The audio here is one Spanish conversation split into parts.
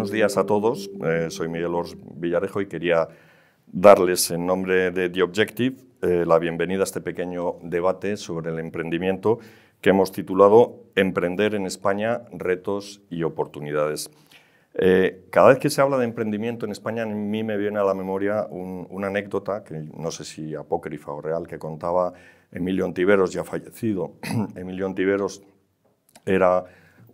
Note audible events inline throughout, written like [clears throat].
buenos días a todos. Eh, soy Miguel Ors Villarejo y quería darles en nombre de The Objective eh, la bienvenida a este pequeño debate sobre el emprendimiento que hemos titulado Emprender en España, retos y oportunidades. Eh, cada vez que se habla de emprendimiento en España, a mí me viene a la memoria una anécdota, que no sé si apócrifa o real, que contaba Emilio Antiveros, ya fallecido. [clears throat] Emilio Antiveros era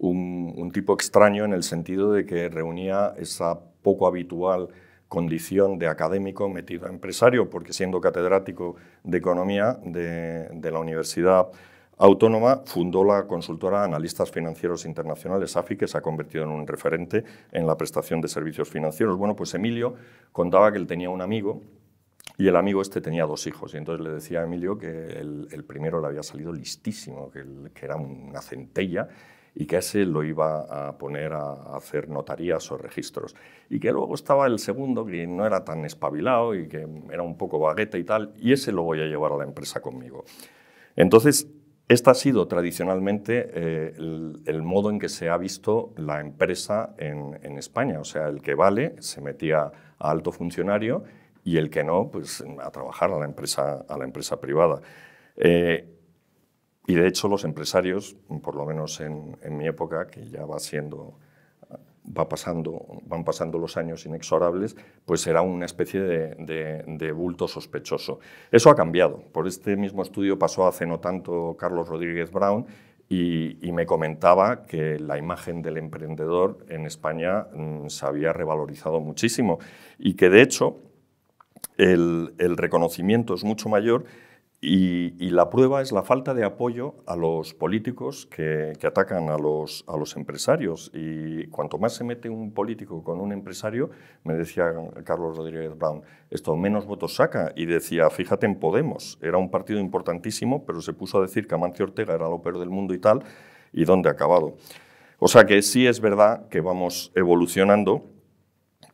un, tipo extraño en el sentido de que reunía esa poco habitual condición de académico metido a empresario, porque siendo catedrático de economía de, la Universidad Autónoma, fundó la consultora Analistas Financieros Internacionales, AFI, que se ha convertido en un referente en la prestación de servicios financieros. Bueno, pues Emilio contaba que él tenía un amigo y el amigo este tenía dos hijos, y entonces le decía a Emilio que el, primero le había salido listísimo, que era una centella, y que ese lo iba a poner a hacer notarías o registros. Y que luego estaba el segundo, que no era tan espabilado y que era un poco bagueta y tal, y ese lo voy a llevar a la empresa conmigo. Entonces, este ha sido tradicionalmente eh, el, modo en que se ha visto la empresa en, España. O sea, el que vale se metía a alto funcionario y el que no, pues a trabajar a la empresa, a la empresa privada. Eh, y de hecho los empresarios, por lo menos en, mi época, que ya va siendo va pasando, van pasando los años inexorables, pues era una especie de, bulto sospechoso. Eso ha cambiado. Por este mismo estudio pasó hace no tanto Carlos Rodríguez Brown y, me comentaba que la imagen del emprendedor en España mm, se había revalorizado muchísimo y que de hecho el reconocimiento es mucho mayor y, la prueba es la falta de apoyo a los políticos que, atacan a los, a los, empresarios. Y cuanto más se mete un político con un empresario, me decía Carlos Rodríguez Brown, esto menos votos saca. Y decía, fíjate en Podemos, era un partido importantísimo, pero se puso a decir que Amancio Ortega era lo peor del mundo y tal, y dónde ha acabado. O sea que sí es verdad que vamos evolucionando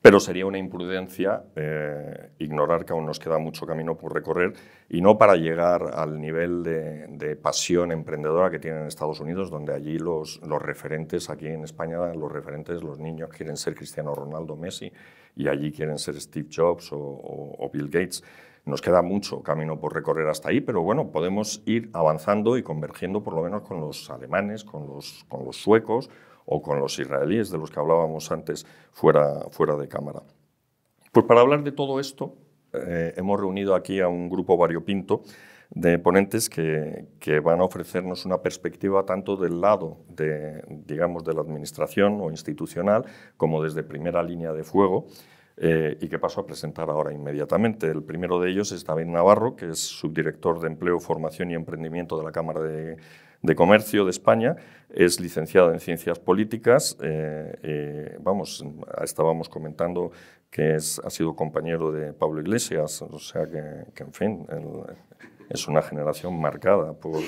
pero sería una imprudencia eh, ignorar que aún nos queda mucho camino por recorrer y no para llegar al nivel de, pasión emprendedora que tienen en Estados Unidos, donde allí los, referentes, aquí en España, los referentes, los niños quieren ser Cristiano Ronaldo, Messi, y allí quieren ser Steve Jobs o, Bill Gates. Nos queda mucho camino por recorrer hasta ahí, pero bueno, podemos ir avanzando y convergiendo por lo menos con los alemanes, con los suecos o con los israelíes de los que hablábamos antes fuera, fuera de cámara. Pues para hablar de todo esto, eh, hemos reunido aquí a un grupo variopinto de ponentes que, van a ofrecernos una perspectiva tanto del lado de, digamos, de la administración o institucional como desde primera línea de fuego eh, y que paso a presentar ahora inmediatamente. El primero de ellos es David Navarro, que es subdirector de Empleo, Formación y Emprendimiento de la Cámara de de Comercio de España, es licenciada en Ciencias Políticas, eh, eh, vamos, estábamos comentando que es, ha sido compañero de Pablo Iglesias, o sea que, en fin, es una generación marcada por,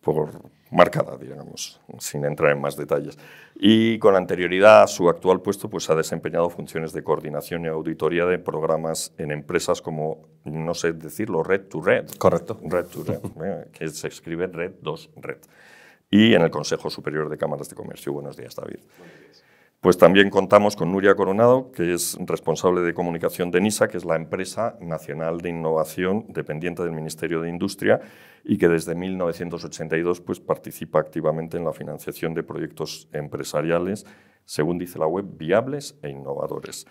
por, marcada, digamos, sin entrar en más detalles. Y con anterioridad a su actual puesto, pues ha desempeñado funciones de coordinación y auditoría de programas en empresas como, no sé decirlo, Red to Red. Correcto. Red to Red, [laughs] eh, que se escribe Red 2 Red. Y en el Consejo Superior de Cámaras de Comercio. Buenos días, David. Pues también contamos con Nuria Coronado, que es responsable de comunicación de NISA, que es la empresa nacional de innovación dependiente del Ministerio de Industria y que desde 1982 pues, participa activamente en la financiación de proyectos empresariales, según dice la web, viables e innovadores.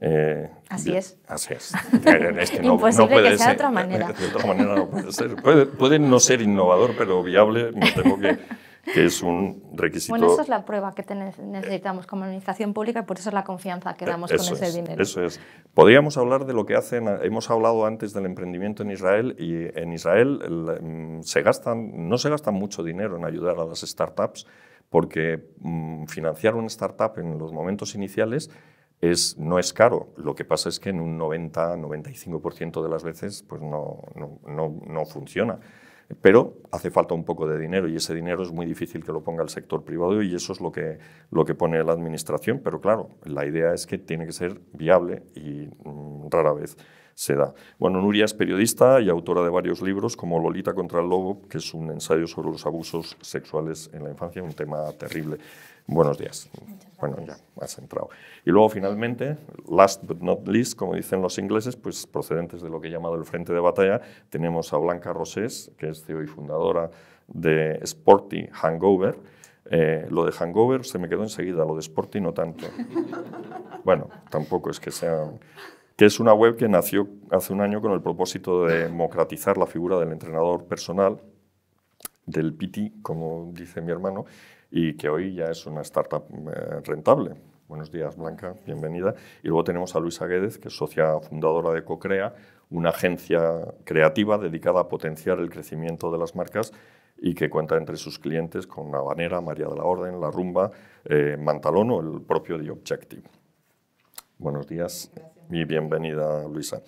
Eh, así es. Así es. Eh, que no, puede ser. de otra manera. [laughs] De otra manera no puede ser. no ser innovador, pero viable, me tengo que que es un requisito. Bueno, esa es la prueba que necesitamos como administración pública y por eso es la confianza que damos con ese dinero. Eso es. Podríamos hablar de lo que hacen, hemos hablado antes del emprendimiento en Israel y en Israel em, se gastan, no se gasta mucho dinero en ayudar a las startups porque mm, financiar una startup en los momentos iniciales es, no es caro. Lo que pasa es que en un 90-95% de las veces pues no, no, no funciona pero hace falta un poco de dinero y ese dinero es muy difícil que lo ponga el sector privado y eso es lo que, lo que pone la administración, pero claro, la idea es que tiene que ser viable y mm, rara vez se da. Bueno, Nuria es periodista y autora de varios libros como Lolita contra el Lobo, que es un ensayo sobre los abusos sexuales en la infancia, un tema terrible. Buenos días bueno, ya has entrado. Y luego finalmente, last but not least, como dicen los ingleses, pues procedentes de lo que he llamado el frente de batalla, tenemos a Blanca Rosés, que es CEO y fundadora de Sporty Hangover. Eh, lo de Hangover se me quedó enseguida, lo de Sporty no tanto. [laughs] bueno, tampoco es que sea que es una web que nació hace un año con el propósito de democratizar la figura del entrenador personal, del PT, como dice mi hermano, y que hoy ya es una startup eh, rentable. Buenos días, Blanca, bienvenida. Y luego tenemos a Luisa Guedes, que es socia fundadora de Cocrea, una agencia creativa dedicada a potenciar el crecimiento de las marcas y que cuenta entre sus clientes con Habanera, María de la Orden, La Rumba, eh, Mantalón o el propio The Objective. Buenos días y bienvenida, Luisa.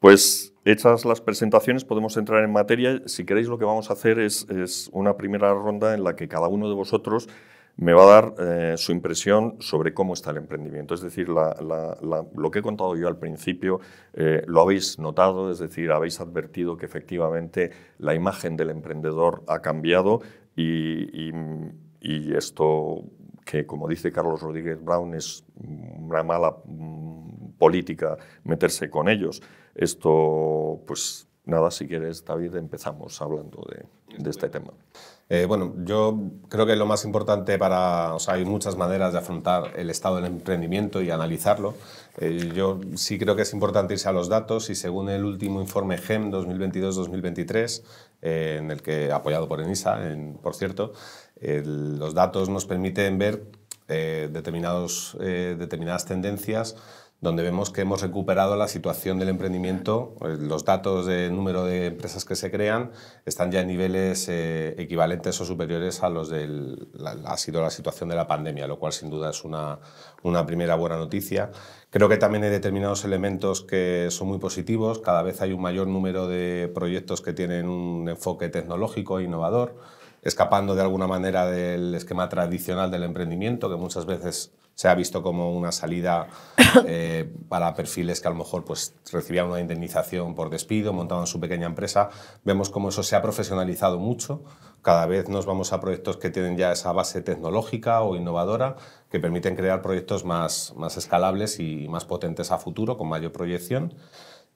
Pues hechas las presentaciones podemos entrar en materia. Si queréis lo que vamos a hacer es, una primera ronda en la que cada uno de vosotros me va a dar eh, su impresión sobre cómo está el emprendimiento. Es decir, lo que he contado yo al principio eh, lo habéis notado, es decir, habéis advertido que efectivamente la imagen del emprendedor ha cambiado y, esto que, como dice Carlos Rodríguez Brown, es una mala mm, política meterse con ellos. Esto, pues nada, si quieres, David, empezamos hablando de, este tema. Eh, bueno, yo creo que lo más importante para... O sea, hay muchas maneras de afrontar el estado del emprendimiento y analizarlo. Eh, yo sí creo que es importante irse a los datos y según el último informe GEM 2022-2023, eh, en el que apoyado por ENISA, en, por cierto, los datos nos permiten ver determinados, determinadas tendencias donde vemos que hemos recuperado la situación del emprendimiento, pues, los datos de número de empresas que se crean están ya en niveles eh, equivalentes o superiores a los del la, ha sido la situación de la pandemia, lo cual sin duda es una, una primera buena noticia. Creo que también hay determinados elementos que son muy positivos, cada vez hay un mayor número de proyectos que tienen un enfoque tecnológico e innovador escapando de alguna manera del esquema tradicional del emprendimiento, que muchas veces se ha visto como una salida [coughs] eh, para perfiles que a lo mejor pues, recibían una indemnización por despido, montaban su pequeña empresa. Vemos cómo eso se ha profesionalizado mucho. Cada vez nos vamos a proyectos que tienen ya esa base tecnológica o innovadora que permiten crear proyectos más, más escalables y más potentes a futuro, con mayor proyección.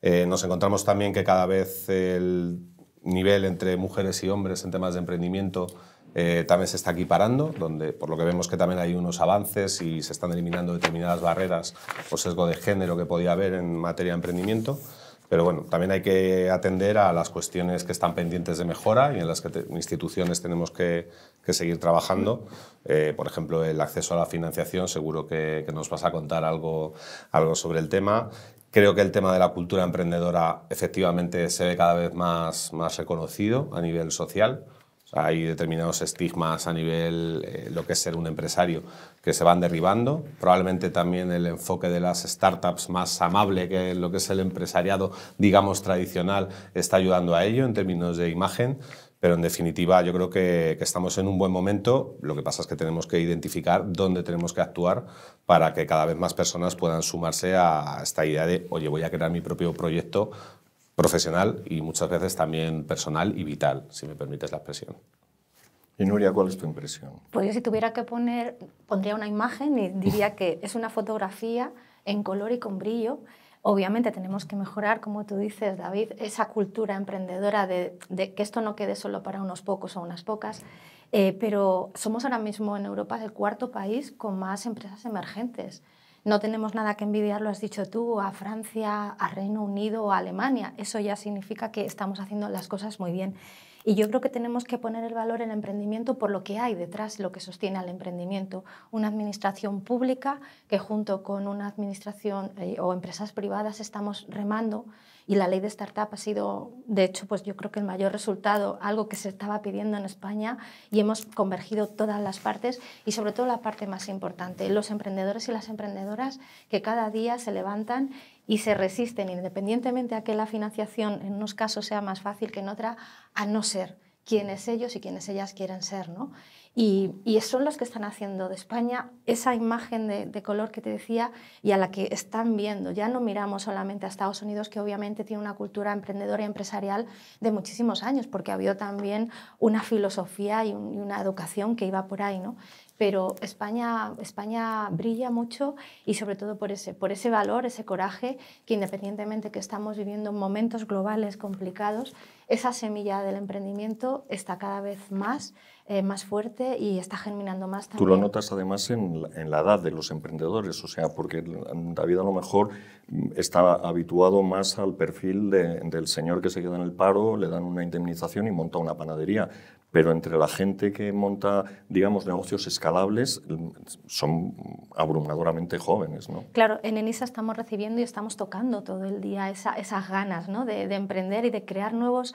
Eh, nos encontramos también que cada vez el nivel entre mujeres y hombres en temas de emprendimiento eh, también se está equiparando, donde por lo que vemos que también hay unos avances y se están eliminando determinadas barreras o sesgo de género que podía haber en materia de emprendimiento. Pero bueno, también hay que atender a las cuestiones que están pendientes de mejora y en las que instituciones tenemos que, seguir trabajando. Eh, por ejemplo, el acceso a la financiación, seguro que, nos vas a contar algo, algo sobre el tema. Creo que el tema de la cultura emprendedora efectivamente se ve cada vez más, más reconocido a nivel social hay determinados estigmas a nivel eh, lo que es ser un empresario que se van derribando. Probablemente también el enfoque de las startups más amable que lo que es el empresariado, digamos, tradicional, está ayudando a ello en términos de imagen. Pero en definitiva, yo creo que, que, estamos en un buen momento. Lo que pasa es que tenemos que identificar dónde tenemos que actuar para que cada vez más personas puedan sumarse a esta idea de, oye, voy a crear mi propio proyecto profesional y muchas veces también personal y vital, si me permites la expresión. Y Nuria, ¿cuál es tu impresión? Pues yo si tuviera que poner, pondría una imagen y diría que [laughs] es una fotografía en color y con brillo. Obviamente tenemos que mejorar, como tú dices, David, esa cultura emprendedora de, que esto no quede solo para unos pocos o unas pocas. Eh, pero somos ahora mismo en Europa el cuarto país con más empresas emergentes. No tenemos nada que envidiar, lo has dicho tú, a Francia, a Reino Unido o a Alemania. Eso ya significa que estamos haciendo las cosas muy bien. Y yo creo que tenemos que poner el valor en el emprendimiento por lo que hay detrás, lo que sostiene al emprendimiento. Una administración pública que junto con una administración eh, o empresas privadas estamos remando y la ley de startup ha sido, de hecho, pues yo creo que el mayor resultado, algo que se estaba pidiendo en España y hemos convergido todas las partes y sobre todo la parte más importante, los emprendedores y las emprendedoras que cada día se levantan y se resisten, independientemente a que la financiación en unos casos sea más fácil que en otra, a no ser quienes ellos y quienes ellas quieren ser, ¿no? Y, son los que están haciendo de España esa imagen de, color que te decía y a la que están viendo. Ya no miramos solamente a Estados Unidos, que obviamente tiene una cultura emprendedora y empresarial de muchísimos años, porque ha habido también una filosofía y, una educación que iba por ahí, ¿no? Pero España, España brilla mucho y sobre todo por ese, por ese valor, ese coraje, que independientemente que estamos viviendo momentos globales complicados, esa semilla del emprendimiento está cada vez más, eh, más fuerte y está germinando más también. Tú lo notas además en la, edad de los emprendedores, o sea, porque David a lo mejor mm, está habituado más al perfil del señor que se queda en el paro, le dan una indemnización y monta una panadería pero entre la gente que monta, digamos, negocios escalables, mm, son abrumadoramente jóvenes, ¿no? Claro, en ENISA estamos recibiendo y estamos tocando todo el día esas ganas ¿no? de, de, emprender y de crear nuevos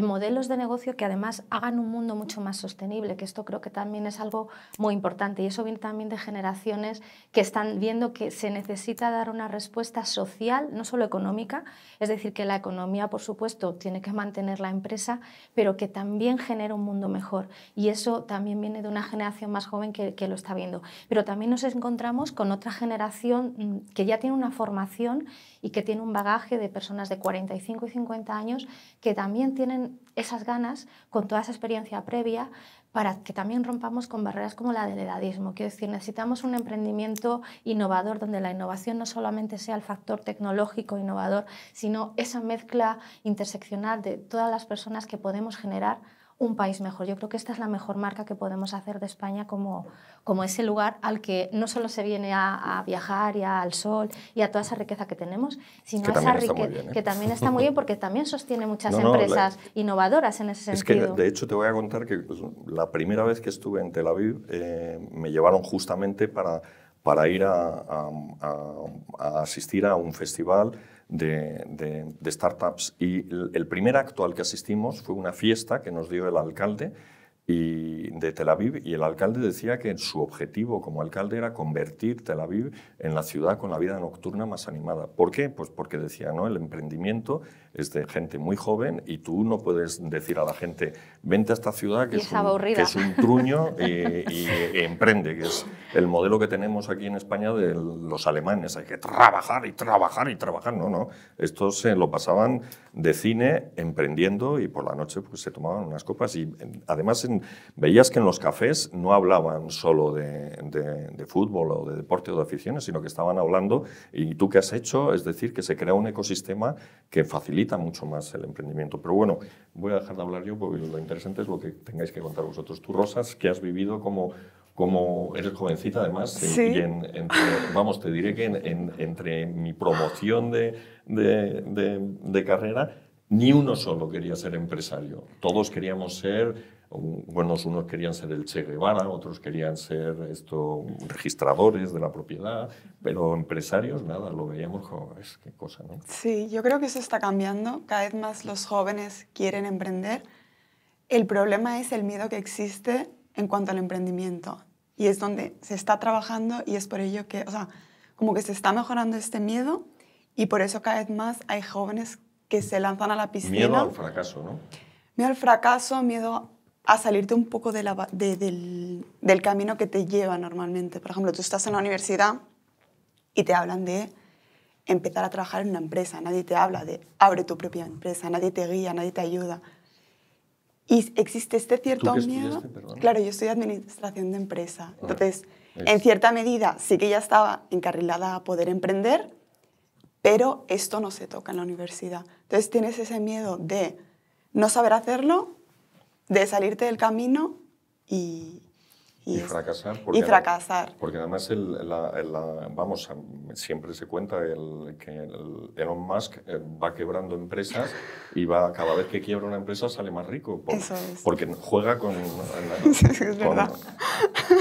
modelos de negocio que además hagan un mundo mucho más sostenible, que esto creo que también es algo muy importante y eso viene también de generaciones que están viendo que se necesita dar una respuesta social, no solo económica, es decir, que la economía, por supuesto, tiene que mantener la empresa, pero que también genera un mundo mejor y eso también viene de una generación más joven que, que lo está viendo. Pero también nos encontramos con otra generación mm, que ya tiene una formación y que tiene un bagaje de personas de 45 y 50 años que también tienen esas ganas con toda esa experiencia previa para que también rompamos con barreras como la del edadismo. Quiero decir, necesitamos un emprendimiento innovador donde la innovación no solamente sea el factor tecnológico innovador, sino esa mezcla interseccional de todas las personas que podemos generar un país mejor. Yo creo que esta es la mejor marca que podemos hacer de España como, como ese lugar al que no solo se viene a, viajar y al sol y a toda esa riqueza que tenemos, sino a esa riqueza ¿eh? que también está muy bien porque también sostiene muchas [laughs] empresas innovadoras en ese sentido. de hecho, te voy a contar que pues, la primera vez que estuve en Tel Aviv eh, me llevaron justamente para, para ir a, a asistir a un festival de, startups. Y el, primer acto al que asistimos fue una fiesta que nos dio el alcalde y, de Tel Aviv y el alcalde decía que su objetivo como alcalde era convertir Tel Aviv en la ciudad con la vida nocturna más animada. ¿Por qué? Pues porque decía, ¿no? El emprendimiento es de gente muy joven y tú no puedes decir a la gente, vente a esta ciudad que, es un, es, un, truño [laughs] y, emprende, que es el modelo que tenemos aquí en España de los alemanes, hay que trabajar y trabajar y trabajar, no, no, esto se lo pasaban de cine emprendiendo y por la noche pues, se tomaban unas copas y además veías que en los cafés no hablaban solo de, de fútbol o de deporte o de aficiones, sino que estaban hablando y tú qué has hecho, es decir, que se crea un ecosistema que facilita mucho más el emprendimiento. Pero bueno, voy a dejar de hablar yo porque lo interesante es lo que tengáis que contar vosotros. Tú, Rosas, que has vivido como, como eres jovencita además, y en, vamos, te diré que entre mi promoción de, de carrera ni uno solo quería ser empresario. Todos queríamos ser, bueno, unos querían ser el Che Guevara, otros querían ser esto, registradores de la propiedad, pero empresarios, nada, lo veíamos como, es qué cosa, ¿no? Sí, yo creo que eso está cambiando. Cada vez más los jóvenes quieren emprender. El problema es el miedo que existe en cuanto al emprendimiento. Y es donde se está trabajando y es por ello que, o sea, como que se está mejorando este miedo y por eso cada vez más hay jóvenes que se lanzan a la piscina. Miedo al fracaso, ¿no? Miedo al fracaso, miedo a salirte un poco de del, del, camino que te lleva normalmente. Por ejemplo, tú estás en la universidad y te hablan de empezar a trabajar en una empresa. Nadie te habla de abre tu propia empresa, nadie te guía, nadie te ayuda. Y existe este cierto miedo. Claro, yo estudié administración de empresa. Entonces, en cierta medida sí que ya estaba encarrilada a poder emprender, pero esto no se toca en la universidad. Entonces tienes ese miedo de no saber hacerlo, de salirte del camino y, y, fracasar. Porque y fracasar. porque además, el, la, vamos, siempre se cuenta el, que Elon Musk eh, va quebrando empresas y va, cada vez que quiebra una empresa sale más rico. Porque juega con, [laughs] es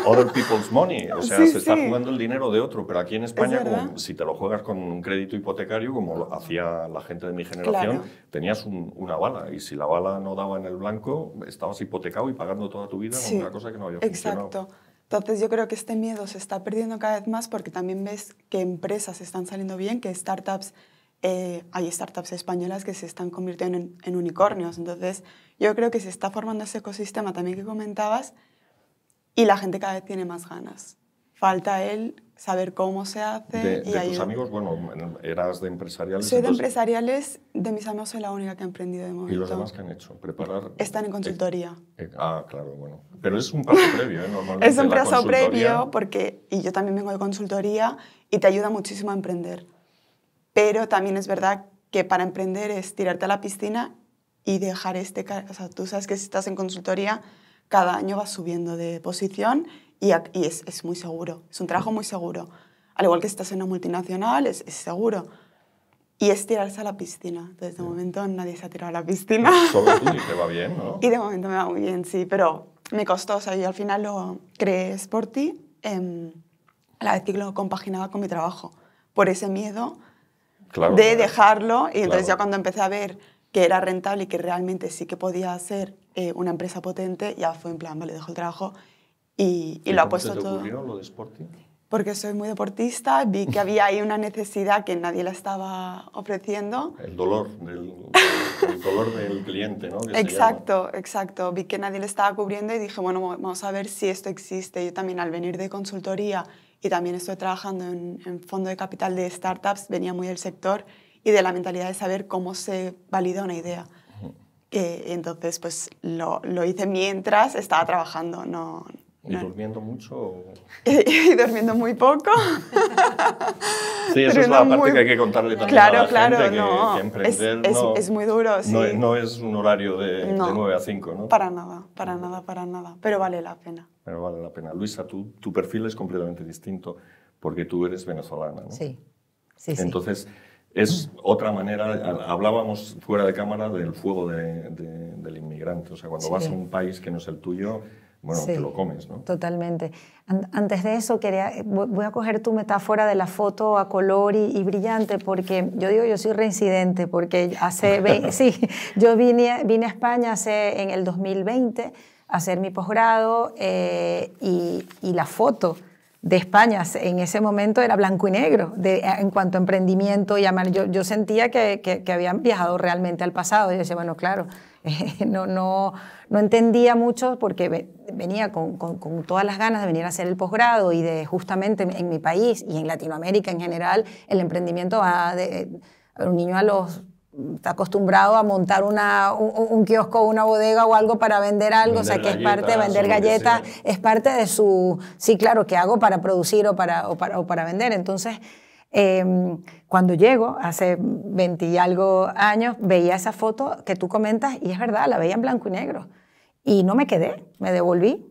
other people's money. O sea, se está jugando el dinero de otro. Pero aquí en España, si te lo juegas con un crédito hipotecario, como lo hacía la gente de mi generación, tenías una bala. Y si la bala no daba en el blanco, estabas hipotecado y pagando toda tu vida con una cosa que no había funcionado. Entonces yo creo que este miedo se está perdiendo cada vez más porque también ves que empresas están saliendo bien, que startups, eh, hay startups españolas que se están convirtiendo en, unicornios. Entonces yo creo que se está formando ese ecosistema también que comentabas y la gente cada vez tiene más ganas falta él saber cómo se hace. De, y de tus amigos, bueno, eras de empresariales. Soy de empresariales, de mis amigos soy la única que ha emprendido de momento. ¿Y los demás que han hecho? ¿Preparar? Están en eh, consultoría. Eh, ah, claro, bueno. Pero es un paso previo, ¿eh? Normalmente es un paso previo porque, y yo también vengo de consultoría, y te ayuda muchísimo a emprender. Pero también es verdad que para emprender es tirarte a la piscina y dejar este... O sea, tú sabes que si estás en consultoría, cada año vas subiendo de posición y, es, es, muy seguro, es un trabajo muy seguro. Al igual que estás en una multinacional, es, seguro. Y es tirarse a la piscina. Desde de momento nadie se ha tirado a la piscina. Solo [laughs] y te va bien, ¿no? Y de momento me va muy bien, sí. Pero me costó, o sea, yo al final lo crees por ti. Em, a la vez que lo compaginaba con mi trabajo. Por ese miedo de dejarlo. Y entonces ya cuando empecé a ver que era rentable y que realmente sí que podía ser eh, una empresa potente, ya fue en plan, vale, dejo el trabajo y, lo ha puesto te todo. lo de Sporting? Porque soy muy deportista, vi que [laughs] había ahí una necesidad que nadie la estaba ofreciendo. El dolor del, el dolor del cliente, ¿no? exacto, exacto. Vi que nadie le estaba cubriendo y dije, bueno, vamos a ver si esto existe. Yo también al venir de consultoría y también estoy trabajando en, fondo de capital de startups, venía muy del sector y de la mentalidad de saber cómo se valida una idea. entonces, pues lo, lo hice mientras estaba trabajando, no, ¿Y durmiendo mucho? [laughs] y, durmiendo muy poco. [laughs] sí, esa es la parte que hay que contarle también claro, claro, no. es, es, muy duro, sí. no, es un horario de, 9 a 5, ¿no? Para nada, para nada, para nada, pero vale la pena. Pero vale la pena. Luisa, tu perfil es completamente distinto porque tú eres venezolana, ¿no? Sí, sí, Entonces, es otra manera, hablábamos fuera de cámara del fuego del inmigrante, o sea, cuando vas a un país que no es el tuyo bueno, te lo comes, ¿no? Totalmente. Antes de eso, quería, voy a coger tu metáfora de la foto a color y, brillante, porque yo digo, yo soy reincidente, porque hace, [laughs] sí, yo vine, vine a España hace, en el 2020 a hacer mi posgrado eh, y, y, la foto de España en ese momento era blanco y negro de, en cuanto a emprendimiento y Yo, yo sentía que, que, que habían viajado realmente al pasado. Yo decía, bueno, claro, [laughs] no, no, no entendía mucho porque venía con, con, todas las ganas de venir a hacer el posgrado y de justamente en mi país y en Latinoamérica en general, el emprendimiento va de, eh, un niño a los está acostumbrado a montar una, un, un, kiosco, una bodega o algo para vender algo, o sea que es parte de vender galletas, es parte de su, sí, claro, que hago para producir o para, o para, o para vender. Entonces, Em, cuando llego, hace 20 y algo años, veía esa foto que tú comentas y es verdad, la veía en blanco y negro. Y no me quedé, me devolví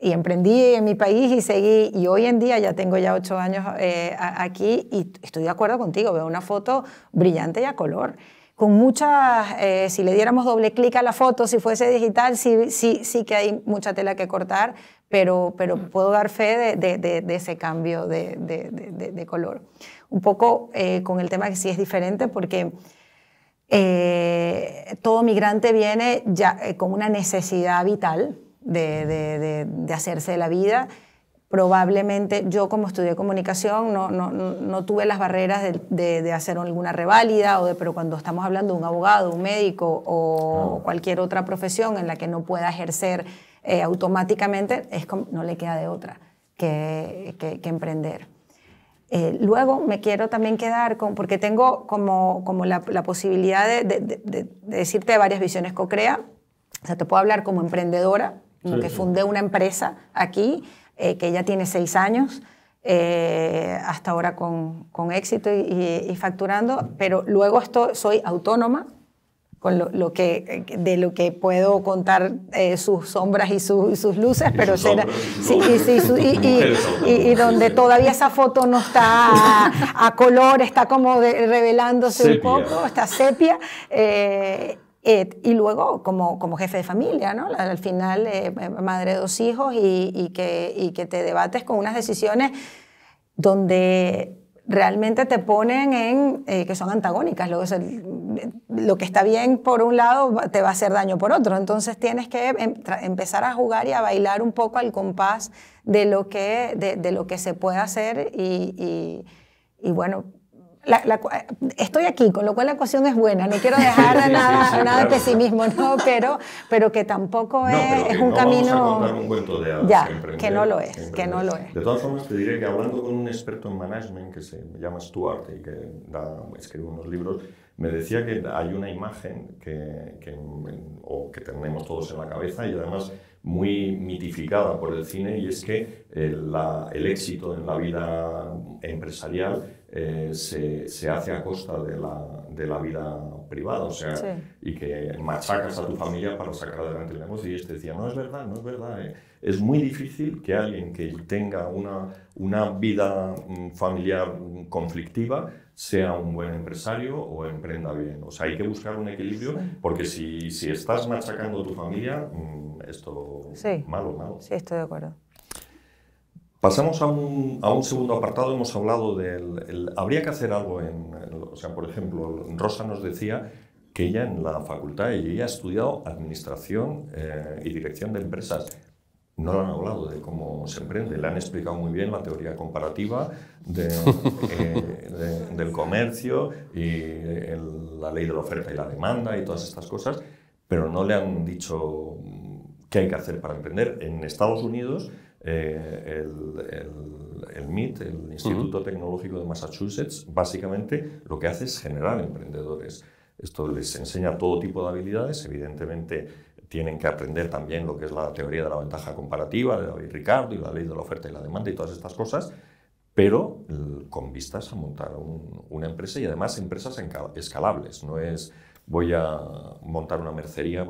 y emprendí en mi país y seguí. Y hoy en día ya tengo ya ocho años eh, aquí y estoy de acuerdo contigo, veo una foto brillante y a color. Con muchas, eh, si le diéramos doble clic a la foto, si fuese digital, sí, sí, sí que hay mucha tela que cortar, pero, pero puedo dar fe de, de, de ese cambio de color un poco eh, con el tema que sí es diferente porque eh, todo migrante viene ya eh, con una necesidad vital de, hacerse de la vida. Probablemente yo como estudié comunicación no, tuve las barreras de, hacer alguna reválida, o de, pero cuando estamos hablando de un abogado, un médico o cualquier otra profesión en la que no pueda ejercer automáticamente, es no le queda de otra que emprender. Eh, luego me quiero también quedar con, porque tengo como, la, posibilidad de, decirte varias visiones co-crea. O sea, te puedo hablar como emprendedora, que fundé una empresa aquí, eh, que ya tiene seis años, eh, hasta ahora con, éxito y, y, facturando, pero luego esto, soy autónoma, con lo, que, de lo que puedo contar eh, sus sombras y, sus luces, pero será, sí, y, [laughs] donde todavía esa foto no está a, color, está como revelándose un poco, está sepia. Eh, y luego como, como jefe de familia, ¿no? al final eh, madre de dos hijos y, que, y que te debates con unas decisiones donde realmente te ponen en eh, que son antagónicas. Lo, que está bien por un lado te va a hacer daño por otro. Entonces tienes que em, empezar a jugar y a bailar un poco al compás de lo que, de, lo que se puede hacer y, y bueno, la, estoy aquí, con lo cual la ecuación es buena. No quiero dejar nada, sí, nada de pesimismo, ¿no? pero, pero que tampoco es, es un camino. que no lo es, que no lo es. De todas formas, te diré que hablando con un experto en management que se llama Stuart y que escribe unos libros, me decía que hay una imagen que, que, tenemos todos en la cabeza y además muy mitificada por el cine y es que eh, el éxito en la vida empresarial eh, se, se, hace a costa de la, de la vida privada, o sea, y que machacas a tu familia para sacar adelante el negocio. Y este decía, no es verdad, no es verdad. Eh". Es muy difícil que alguien que tenga una, una vida mm, familiar mm, conflictiva sea un buen empresario o emprenda bien. O sea, hay que buscar un equilibrio porque si, si estás machacando a tu familia, mm, esto malo, malo. Sí, estoy de acuerdo. Pasamos a un, segundo apartado, hemos hablado del... habría que hacer algo en, O sea, por ejemplo, Rosa nos decía que ella en la facultad, ella ha estudiado administración eh, y dirección de empresas. No le han hablado de cómo se emprende, le han explicado muy bien la teoría comparativa eh, del comercio y la ley de la oferta y la demanda y todas estas cosas, pero no le han dicho mm, qué hay que hacer para emprender. En Estados Unidos eh, el, MIT, el Instituto Tecnológico de Massachusetts, básicamente lo que hace es generar emprendedores. Esto les enseña todo tipo de habilidades, evidentemente tienen que aprender también lo que es la teoría de la ventaja comparativa de Ricardo y la ley de la oferta y la demanda y todas estas cosas, pero con vistas a montar una empresa y además empresas escalables, no es voy a montar una mercería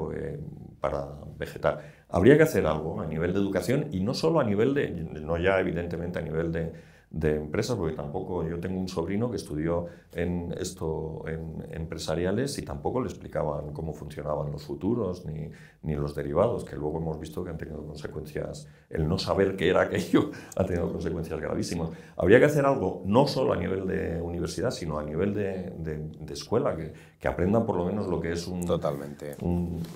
para vegetar Habría que hacer algo a nivel de educación y no solo a nivel de, no ya evidentemente a nivel de, empresas, porque tampoco yo tengo un sobrino que estudió en esto en empresariales y tampoco le explicaban cómo funcionaban los futuros ni, ni los derivados, que luego hemos visto que han tenido consecuencias el no saber qué era aquello [laughs] ha tenido consecuencias gravísimas. Habría que hacer algo, no solo a nivel de universidad, sino a nivel de, escuela, que, aprendan por lo menos lo que es un, Totalmente.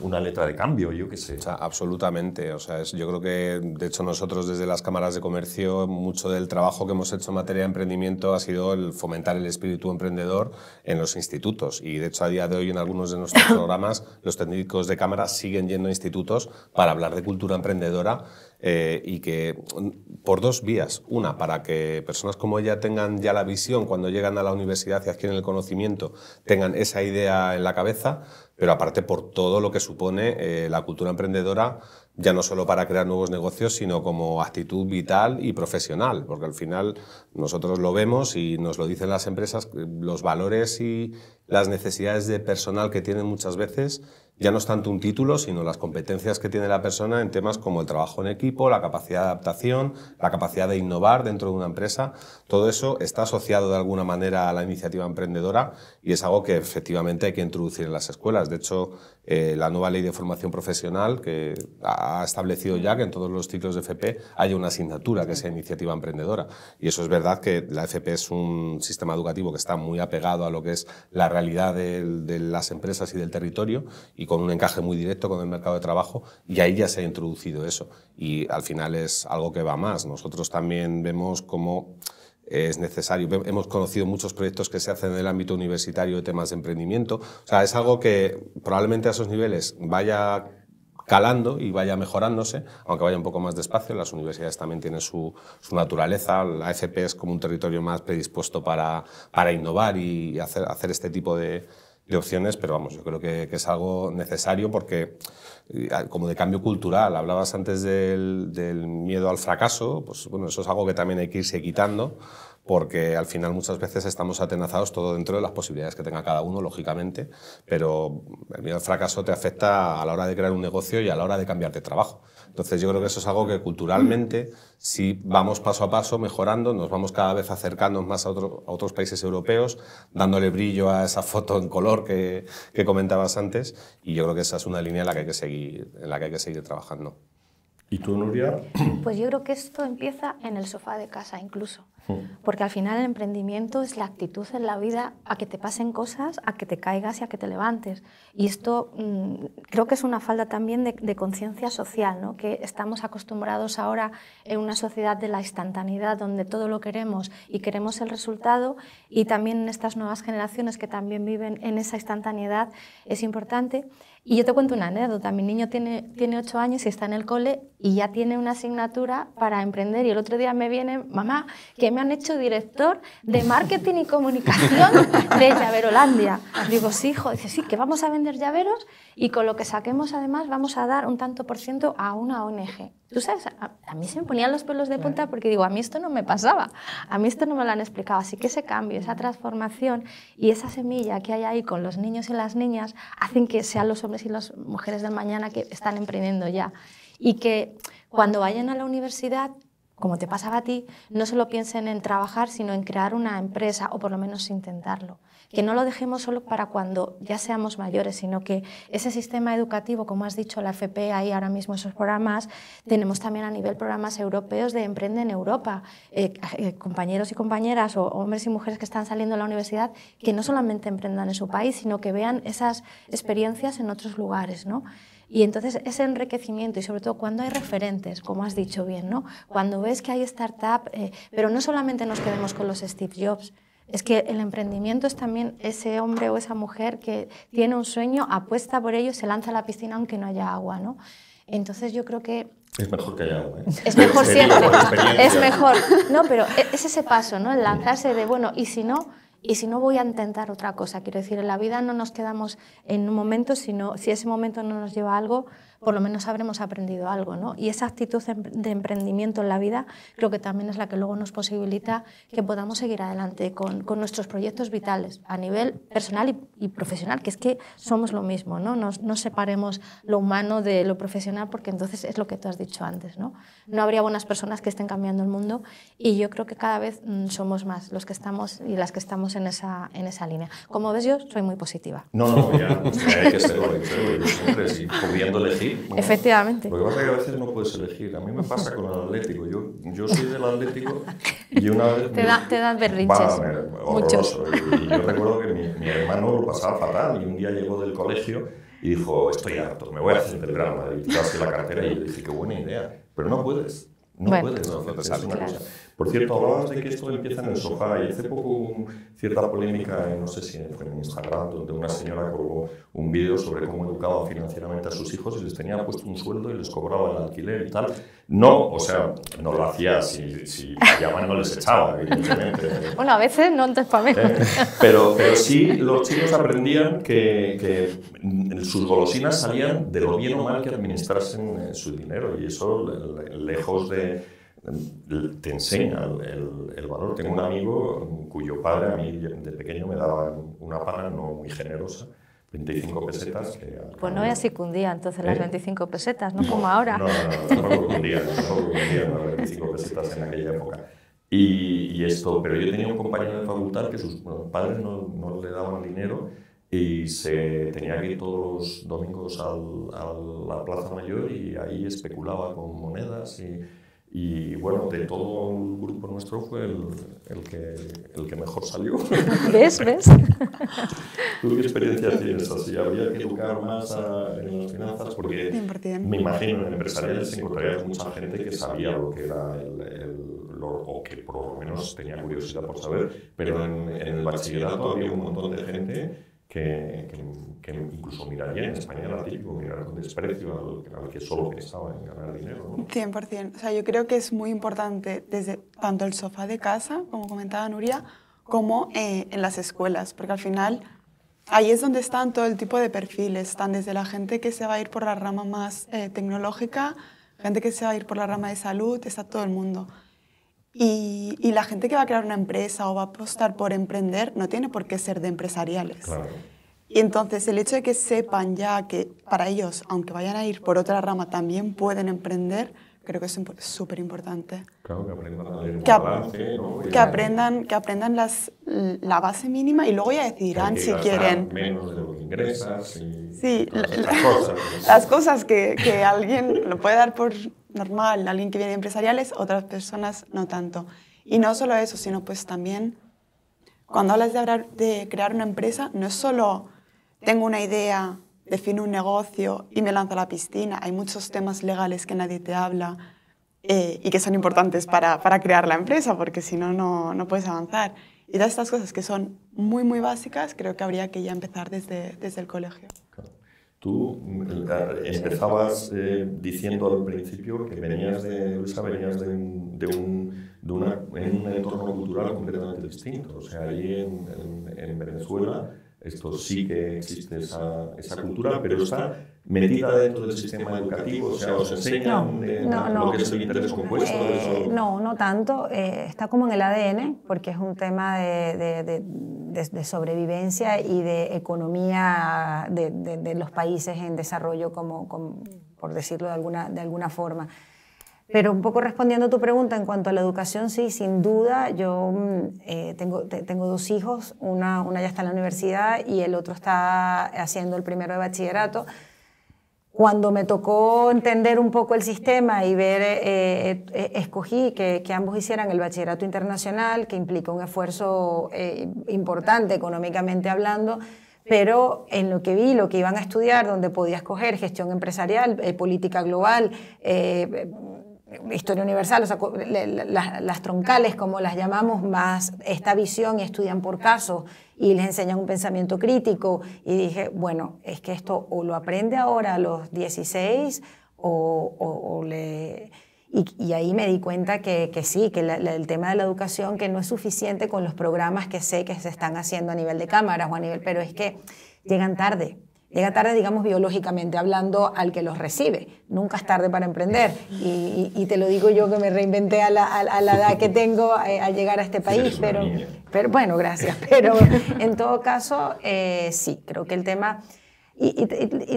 una letra de cambio, yo qué sé. absolutamente. O sea, yo creo que, de hecho, nosotros desde las cámaras de comercio, mucho del trabajo que hemos hecho en materia de emprendimiento ha sido el fomentar el espíritu emprendedor en los institutos. Y, de hecho, a día de hoy, en algunos de nuestros [coughs] programas, los técnicos de cámaras siguen yendo a institutos para hablar de cultura emprendedora eh, y que mm, por dos vías. Una, para que personas como ella tengan ya la visión cuando llegan a la universidad y adquieren el conocimiento, tengan esa idea en la cabeza, pero aparte por todo lo que supone eh, la cultura emprendedora, ya no solo para crear nuevos negocios, sino como actitud vital y profesional, porque al final nosotros lo vemos y nos lo dicen las empresas, eh, los valores y, las necesidades de personal que tienen muchas veces ya no es tanto un título, sino las competencias que tiene la persona en temas como el trabajo en equipo, la capacidad de adaptación, la capacidad de innovar dentro de una empresa. Todo eso está asociado de alguna manera a la iniciativa emprendedora y es algo que efectivamente hay que introducir en las escuelas. De hecho, eh, la nueva ley de formación profesional que ha establecido ya que en todos los ciclos de FP haya una asignatura que sea iniciativa emprendedora. Y eso es verdad que la FP es un sistema educativo que está muy apegado a lo que es la realidad de las empresas y del territorio y con un encaje muy directo con el mercado de trabajo y ahí ya se ha introducido eso. Y al final es algo que va más. Nosotros también vemos cómo es necesario. Hemos conocido muchos proyectos que se hacen en el ámbito universitario de temas de emprendimiento. O sea, es algo que probablemente a esos niveles vaya calando y vaya mejorándose, aunque vaya un poco más despacio. Las universidades también tienen su, naturaleza. La FP es como un territorio más predispuesto para, innovar y hacer, hacer este tipo de, opciones, pero vamos, yo creo que, es algo necesario porque, eh, como de cambio cultural, hablabas antes del, del, miedo al fracaso, pues bueno, eso es algo que también hay que irse quitando porque al final muchas veces estamos atenazados todo dentro de las posibilidades que tenga cada uno, lógicamente, pero el miedo fracaso te afecta a la hora de crear un negocio y a la hora de cambiar de trabajo. Entonces yo creo que eso es algo que culturalmente, si vamos paso a paso mejorando, nos vamos cada vez acercando más a, otros países europeos, dándole brillo a esa foto en color que, comentabas antes, y yo creo que esa es una línea en la que hay que seguir, en la que hay que seguir trabajando. ¿Y tú, Nuria? Pues yo creo que esto empieza en el sofá de casa incluso. Porque al final el emprendimiento es la actitud en la vida a que te pasen cosas, a que te caigas y a que te levantes. Y esto mm, creo que es una falta también de, conciencia social, ¿no? que estamos acostumbrados ahora en una sociedad de la instantaneidad, donde todo lo queremos y queremos el resultado, y también en estas nuevas generaciones que también viven en esa instantaneidad es importante. Y yo te cuento una anécdota. Mi niño tiene, tiene 8 años y está en el cole y ya tiene una asignatura para emprender. Y el otro día me viene, mamá, que me han hecho director de marketing y comunicación de Llaverolandia. Digo, sí, hijo. Dice, sí, que vamos a vender llaveros y con lo que saquemos además vamos a dar un tanto por ciento a una ONG. Tú sabes, a, a mí se me ponían los pelos de punta porque digo, a mí esto no me pasaba, a mí esto no me lo han explicado. Así que ese cambio, esa transformación y esa semilla que hay ahí con los niños y las niñas hacen que sean los hombres y las mujeres del mañana que están emprendiendo ya. Y que cuando vayan a la universidad, como te pasaba a ti, no solo piensen en trabajar, sino en crear una empresa o por lo menos intentarlo que no lo dejemos solo para cuando ya seamos mayores, sino que ese sistema educativo, como has dicho, la FP, hay ahora mismo esos programas, tenemos también a nivel programas europeos de Emprende en Europa, eh, eh, compañeros y compañeras o hombres y mujeres que están saliendo de la universidad, que no solamente emprendan en su país, sino que vean esas experiencias en otros lugares, Y entonces ese enriquecimiento y sobre todo cuando hay referentes, como has dicho bien, ¿no? Cuando ves que hay startup, eh, pero no solamente nos quedemos con los Steve Jobs, es que el emprendimiento es también ese hombre o esa mujer que tiene un sueño, apuesta por ello, se lanza a la piscina aunque no haya agua, ¿no? Entonces yo creo que... Es mejor que haya agua. ¿eh? Es mejor [laughs] siempre. Es mejor. No, pero es ese paso, ¿no? El lanzarse de, bueno, y si no, y si no voy a intentar otra cosa. Quiero decir, en la vida no nos quedamos en un momento, sino si ese momento no nos lleva a algo, por lo menos habremos aprendido algo. ¿no? Y esa actitud em, de emprendimiento en la vida creo que también es la que luego nos posibilita que podamos seguir adelante con, nuestros proyectos vitales a nivel personal y, profesional, que es que somos lo mismo, ¿no? separemos lo humano de lo profesional porque entonces es lo que tú has dicho antes. ¿no? no habría buenas personas que estén cambiando el mundo y yo creo que cada vez mm, somos más los que estamos y las que estamos en esa, en esa línea. Como ves, yo soy muy positiva. No, no, ya, hay que ser, correcto, siempre, pudiendo elegir Efectivamente. Lo que pasa es que a veces no puedes elegir. A mí me pasa con el Atlético. Yo, yo soy del Atlético y una vez... Te, da, te das berrinches. Muchos. Y, yo recuerdo que mi, mi hermano lo pasaba fatal y un día llegó del colegio y dijo, estoy harto, me voy a hacer el drama Madrid. Y la cartera y dije, qué buena idea. Pero no puedes. No puedes. No, por cierto, hablabas de que esto empieza en el sofá y hace poco cierta polémica, no sé si fue en Instagram, donde una señora colgó un vídeo sobre cómo educaba financieramente a sus hijos y les tenía puesto un sueldo y les cobraba el alquiler y tal. No, o sea, no lo hacía, si, si llamaban no les echaba, evidentemente. [laughs] bueno, a veces no antes para eh, pero, pero sí, los chicos aprendían que, sus golosinas salían de lo bien o mal que administrasen eh, su dinero y eso lejos de te enseña el, valor. Tengo un amigo cuyo padre a mí de pequeño me daba una pana no muy generosa, 25 pesetas. pues no era así cundía entonces las 25 ¿Eh? pesetas, no, como ahora. No, no, no, cundía, no cundía las 25 pesetas en aquella época. Y, esto, pero yo tenía un compañero de facultad que sus padres no, le daban dinero y se tenía que ir todos los domingos a la Plaza Mayor y ahí especulaba con monedas y y bueno, de todo el grupo nuestro fue el, el, que, el que mejor salió. [laughs] ¿Ves? ¿Ves? [laughs] ¿Tú qué experiencia tienes así? Habría que educar más en las finanzas porque me imagino en empresariales encontrarías mucha gente que sabía lo que era el, o que por lo menos tenía curiosidad por saber, pero en, en el bachillerato había un montón de gente que, incluso mirarían en España era con desprecio que solo pensaba en ganar dinero. 100%. O sea, yo creo que es muy importante desde tanto el sofá de casa, como comentaba Nuria, como eh, en las escuelas, porque al final ahí es donde están todo el tipo de perfiles. Están desde la gente que se va a ir por la rama más eh, tecnológica, gente que se va a ir por la rama de salud, está todo el mundo. Y, la gente que va a crear una empresa o va a apostar por emprender no tiene por qué ser de empresariales. Y entonces el hecho de que sepan ya que para ellos, aunque vayan a ir por otra rama, también pueden emprender, creo que es súper importante. Claro, que aprendan, que, aprendan, las, la base mínima y luego ya decidirán si quieren. Menos de los ingresos y sí, cosas. [laughs] las cosas que, que alguien lo puede dar por normal, alguien que viene de empresariales, otras personas no tanto. Y no solo eso, sino pues también cuando hablas de, de crear una empresa, no es solo tengo una idea defino un negocio y me lanzo a la piscina. Hay muchos temas legales que nadie te habla eh, y que son importantes para, crear la empresa, porque si no, no puedes avanzar. Y todas estas cosas que son muy, muy básicas, creo que habría que ya empezar desde, el colegio. Tú eh, empezabas eh, diciendo al principio que venías de, un, entorno cultural completamente distinto. O sea, allí en, en Venezuela esto sí que existe esa, esa cultura, pero está metida dentro del sistema educativo, o sea, os enseña no, no, lo que es el interés eh, compuesto. Eh, no, no tanto, eh, está como en el ADN, porque es un tema de, de, sobrevivencia y de economía de, los países en desarrollo, como por decirlo de alguna, de alguna forma. Pero un poco respondiendo a tu pregunta en cuanto a la educación, sí, sin duda, yo mm, eh, tengo, tengo dos hijos, una, una ya está en la universidad y el otro está haciendo el primero de bachillerato. Cuando me tocó entender un poco el sistema y ver, eh, eh, escogí que, ambos hicieran el bachillerato internacional, que implica un esfuerzo importante económicamente hablando, pero en lo que vi, lo que iban a estudiar, donde podía escoger gestión empresarial, política global, historia universal, las, troncales, como las llamamos, más esta visión y estudian por casos y les enseñan un pensamiento crítico. Y dije, bueno, es que esto o lo aprende ahora a los 16 o, Y, ahí me di cuenta que, sí, que el tema de la educación, que no es suficiente con los programas que sé que se están haciendo a nivel de cámaras o a nivel, pero es que llegan tarde. Llega tarde, digamos, biológicamente hablando al que los recibe. Nunca es tarde para emprender. Y, te lo digo yo que me reinventé a la, edad que tengo eh, al llegar a este país. Pero, pero bueno, gracias. [laughs] Pero en todo caso, eh, sí, creo que el tema... Y,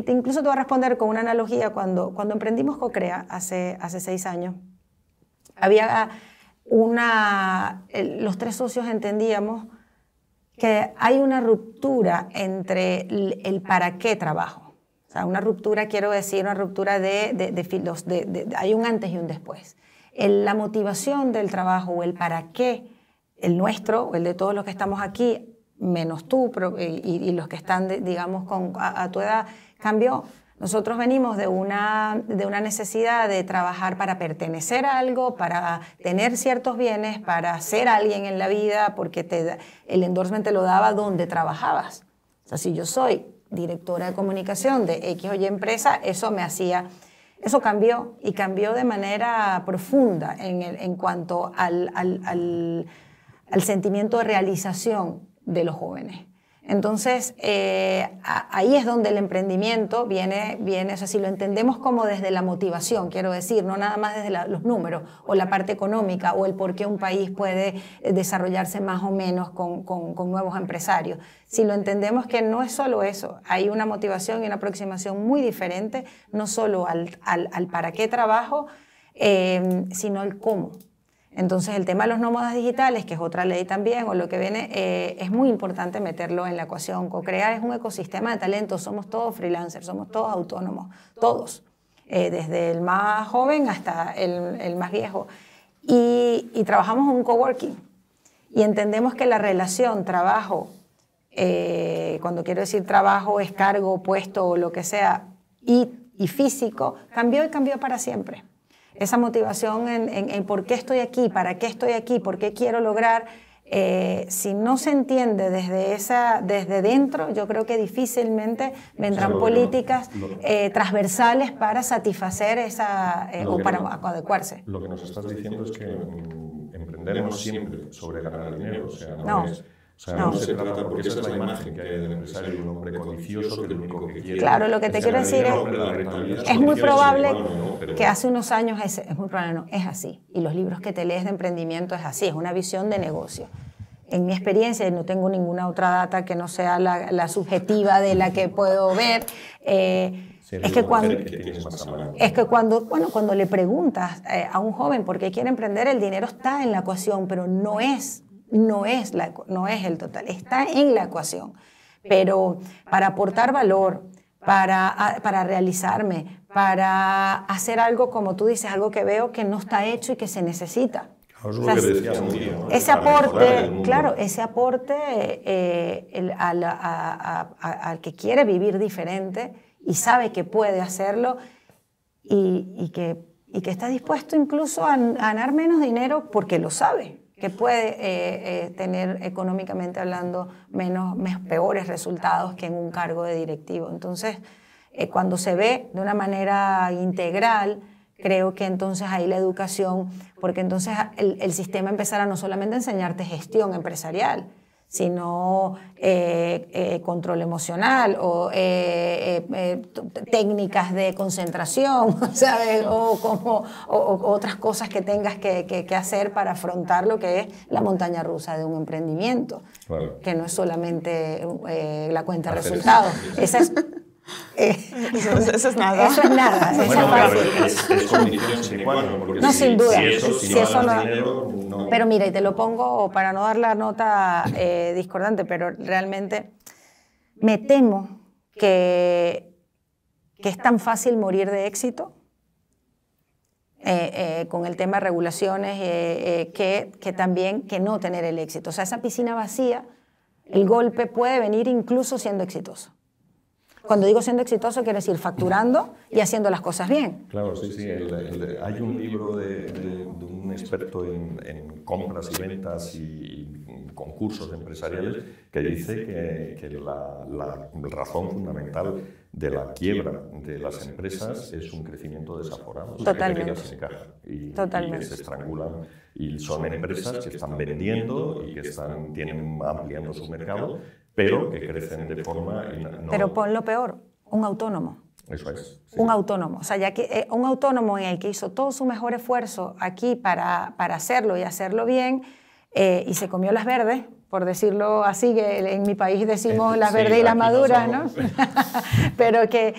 incluso te voy a responder con una analogía. Cuando, cuando emprendimos CoCrea hace, hace seis años, había una... Los tres socios entendíamos que hay una ruptura entre el, para qué trabajo. O sea, una ruptura, quiero decir, una ruptura de, de, de, hay un antes y un después. la motivación del trabajo o el para qué, el nuestro o el de todos los que estamos aquí, menos tú y, los que están, digamos, con, a tu edad, cambió nosotros venimos de una, de una necesidad de trabajar para pertenecer a algo, para tener ciertos bienes, para ser alguien en la vida, porque te, el endorsement te lo daba donde trabajabas. O sea, si yo soy directora de comunicación de X o Y empresa, eso me hacía... Eso cambió y cambió de manera profunda en, en cuanto al, al sentimiento de realización de los jóvenes. Entonces, eh, ahí es donde el emprendimiento viene, viene, o si lo entendemos como desde la motivación, quiero decir, no nada más desde los números o la parte económica o el por qué un país puede eh, desarrollarse más o menos con, nuevos empresarios. Si lo entendemos que no es solo eso, hay una motivación y una aproximación muy diferente, no solo al, al, al para qué trabajo, eh, sino el cómo. Entonces el tema de los nómadas digitales, que es otra ley también, o lo que viene, eh, es muy importante meterlo en la ecuación. co es un ecosistema de talentos, somos todos freelancers, somos todos autónomos, todos, eh, desde el más joven hasta el, más viejo. Y, trabajamos en un coworking y entendemos que la relación trabajo, eh, cuando quiero decir trabajo es cargo, puesto o lo que sea, y físico, cambió y cambió para siempre esa motivación en, por qué estoy aquí, para qué estoy aquí, por qué quiero lograr. Eh, si no se entiende desde, esa, desde dentro, yo creo que difícilmente vendrán políticas eh, transversales para satisfacer esa eh, o para adecuarse. Lo que nos estás diciendo es que mm, emprenderemos siempre sobre ganar dinero. O sea, no, es, no, se trata, porque esa es la imagen que hay empresario, un hombre codicioso que lo único que quiere. Claro, lo que te quiero decir es, es muy probable que hace unos años es, muy es así. Y los libros que te lees de emprendimiento es así, es una visión de negocio. En mi experiencia, y no tengo ninguna otra data que no sea la, subjetiva de la que puedo ver, eh, es que cuando es que cuando bueno cuando le preguntas eh, a un joven por qué quiere emprender el dinero está en la ecuación pero no es no es, no es el total, está en la ecuación. Pero para aportar valor, para, realizarme, para hacer algo, como tú dices, algo que veo que no está hecho y que se necesita. Ah, ese aporte, claro, ese aporte eh, al, que quiere vivir diferente y sabe que puede hacerlo y, y que, está dispuesto incluso a ganar menos dinero porque lo sabe que puede eh, eh, tener económicamente hablando menos, peores resultados que en un cargo de directivo. Entonces, eh, cuando se ve de una manera integral, creo que entonces ahí la educación, porque entonces el sistema empezará no solamente a enseñarte gestión empresarial, sino eh, eh, control emocional o eh, técnicas de concentración, [laughs] ¿sabes? O, otras cosas que tengas que, hacer para afrontar lo que es la montaña rusa de un emprendimiento, que no es solamente la cuenta de resultados. es eh, eso, es nada. Eso es nada. No, sin duda. Pero mira, y te lo pongo para no dar la nota eh, discordante, pero realmente me temo que, que es tan fácil morir de éxito eh, con el tema de regulaciones, que, que, también que no tener el éxito. O sea, esa piscina vacía, el golpe puede venir incluso siendo exitoso. Cuando digo siendo exitoso, quiere decir facturando y haciendo las cosas bien. Claro, sí, sí. hay un libro de, un experto en, compras y ventas y concursos empresariales que dice que, la, razón fundamental de la quiebra de las empresas es un crecimiento desaforado. Totalmente. O y, se estrangulan. Y son empresas que están vendiendo y que están, tienen, ampliando su mercado, pero que crecen de forma... Pero pon lo peor, un autónomo. Eso es. Un autónomo. O sea, ya que, eh, un autónomo en el que hizo todo su mejor esfuerzo aquí para, para hacerlo y hacerlo bien eh, y se comió las verdes, por decirlo así, que en mi país decimos eh, las verdes y las maduras, ¿no? [laughs] Pero que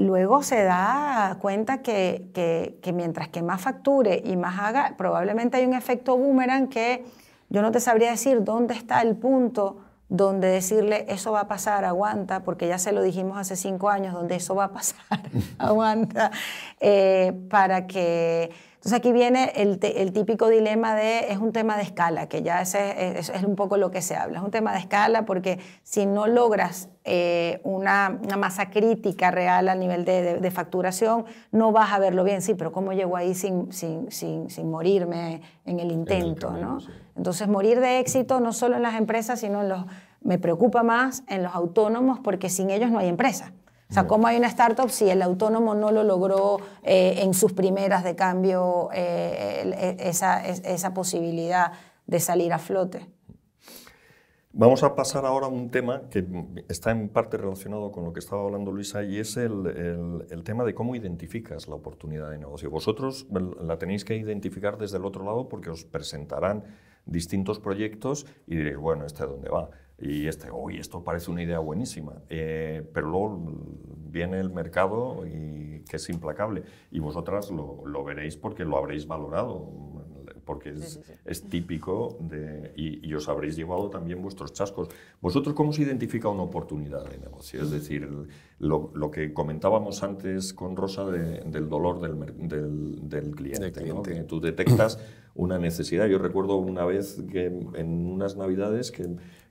luego se da cuenta que, que mientras que más facture y más haga, probablemente hay un efecto boomerang que yo no te sabría decir dónde está el punto donde decirle eso va a pasar, aguanta, porque ya se lo dijimos hace cinco años, donde eso va a pasar, [laughs] aguanta, eh, para que entonces aquí viene el, típico dilema de es un tema de escala, que ya ese es, un poco lo que se habla. Es un tema de escala porque si no logras eh, una, masa crítica real a nivel de, facturación, no vas a verlo bien. Sí, pero ¿cómo llego ahí sin, sin, sin, sin morirme en el intento? ¿no? Entonces morir de éxito no solo en las empresas, sino en los... Me preocupa más en los autónomos porque sin ellos no hay empresa. O sea, ¿cómo hay una startup si el autónomo no lo logró eh, en sus primeras de cambio eh, e, esa, esa, posibilidad de salir a flote? Vamos a pasar ahora a un tema que está en parte relacionado con lo que estaba hablando Luisa y es el, el, el tema de cómo identificas la oportunidad de negocio. Vosotros la tenéis que identificar desde el otro lado porque os presentarán distintos proyectos y diréis, bueno, ¿este dónde va? Y este, hoy esto parece una idea buenísima, eh, pero luego viene el mercado y que es implacable. Y vosotras lo, lo veréis porque lo habréis valorado, porque es, es típico de, y, y, os habréis llevado también vuestros chascos. ¿Vosotros cómo se identifica una oportunidad de negocio? Es decir, lo, lo que comentábamos antes con Rosa del dolor del, del, cliente, que tú detectas una necesidad. Yo recuerdo una vez que en unas navidades que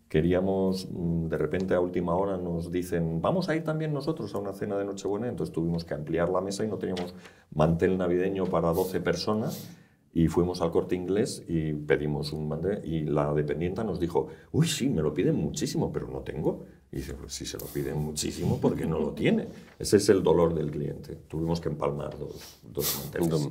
queríamos, mm, de repente a última hora nos dicen, vamos a ir también nosotros a una cena de Nochebuena, entonces tuvimos que ampliar la mesa y no teníamos mantel navideño para 12 personas. Y fuimos al corte inglés y pedimos un mantel y la dependienta nos dijo, uy, sí, me lo piden muchísimo, pero no tengo. Y dice, pues si se lo piden muchísimo, porque no lo tiene? Ese es el dolor del cliente. Tuvimos que empalmar dos, dos manteles.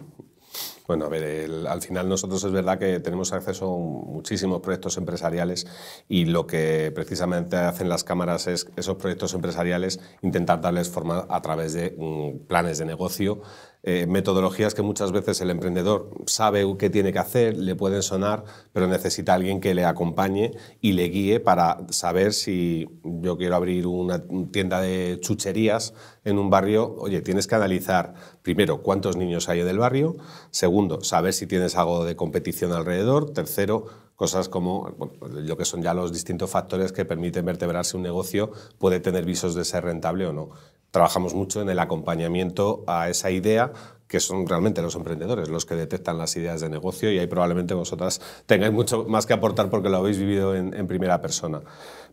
Bueno, a ver, al final nosotros es verdad que tenemos acceso a muchísimos proyectos empresariales y lo que precisamente hacen las cámaras es esos proyectos empresariales intentar darles forma a través de mm, planes de negocio eh, metodologías que muchas veces el emprendedor sabe qué tiene que hacer, le pueden sonar, pero necesita alguien que le acompañe y le guíe para saber si yo quiero abrir una tienda de chucherías en un barrio, oye, tienes que analizar primero cuántos niños hay en el barrio, segundo, saber si tienes algo de competición alrededor, tercero, Cosas como pues, lo que son ya los distintos factores que permiten vertebrarse un negocio puede tener visos de ser rentable o no. Trabajamos mucho en el acompañamiento a esa idea que son realmente los emprendedores los que detectan las ideas de negocio y ahí probablemente vosotras tengáis mucho más que aportar porque lo habéis vivido en primera persona.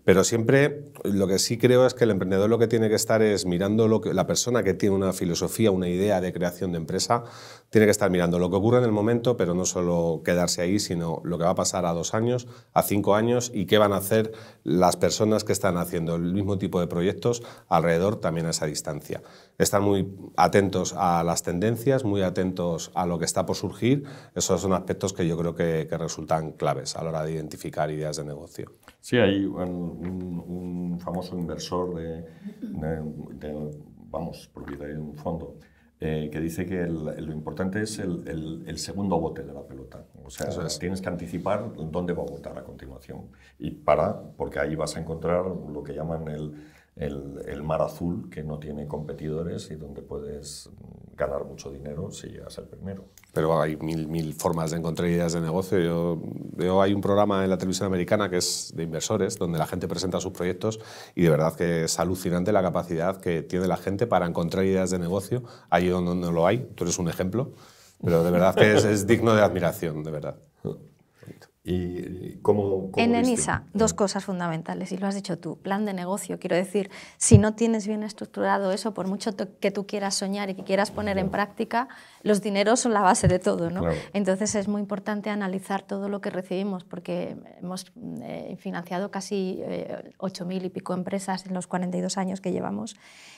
Pero siempre lo que sí creo es que el emprendedor lo que tiene que estar es mirando lo que la persona que tiene una filosofía, una idea de creación de empresa, tiene que estar mirando lo que ocurre en el momento, pero no solo quedarse ahí, sino lo que va a pasar a dos años, a cinco años y qué van a hacer las personas que están haciendo el mismo tipo de proyectos alrededor también a esa distancia estar muy atentos a las tendencias, muy atentos a lo que está por surgir. Esos son aspectos que yo creo que, resultan claves a la hora de identificar ideas de negocio. Sí, hay un, famoso inversor de, vamos, propietario de un fondo. Eh, que dice que lo importante es el, segundo bote de la pelota. O sea, tienes que anticipar dónde va a votar a continuación. Y para, porque ahí vas a encontrar lo que llaman el, el, mar azul que no tiene competidores y donde puedes ganar mucho dinero si llegas el primero. Pero hay mil, mil formas de encontrar ideas de negocio. Yo veo, hay un programa en la televisión americana que es de inversores, donde la gente presenta sus proyectos y de verdad que es alucinante la capacidad que tiene la gente para encontrar ideas de negocio allí donde no lo hay. Tú eres un ejemplo, pero de verdad que es, es digno de admiración, de verdad. [laughs] ¿Y cómo, en ENISA, dos cosas fundamentales, y lo has dicho tú, plan de negocio. Quiero decir, si no tienes bien estructurado eso, por mucho que tú quieras soñar y que quieras poner en práctica, los dineros son la base de todo. ¿no? Entonces es muy importante analizar todo lo que recibimos, porque hemos eh, financiado casi 8.000 eh, y pico empresas en los 42 años que llevamos.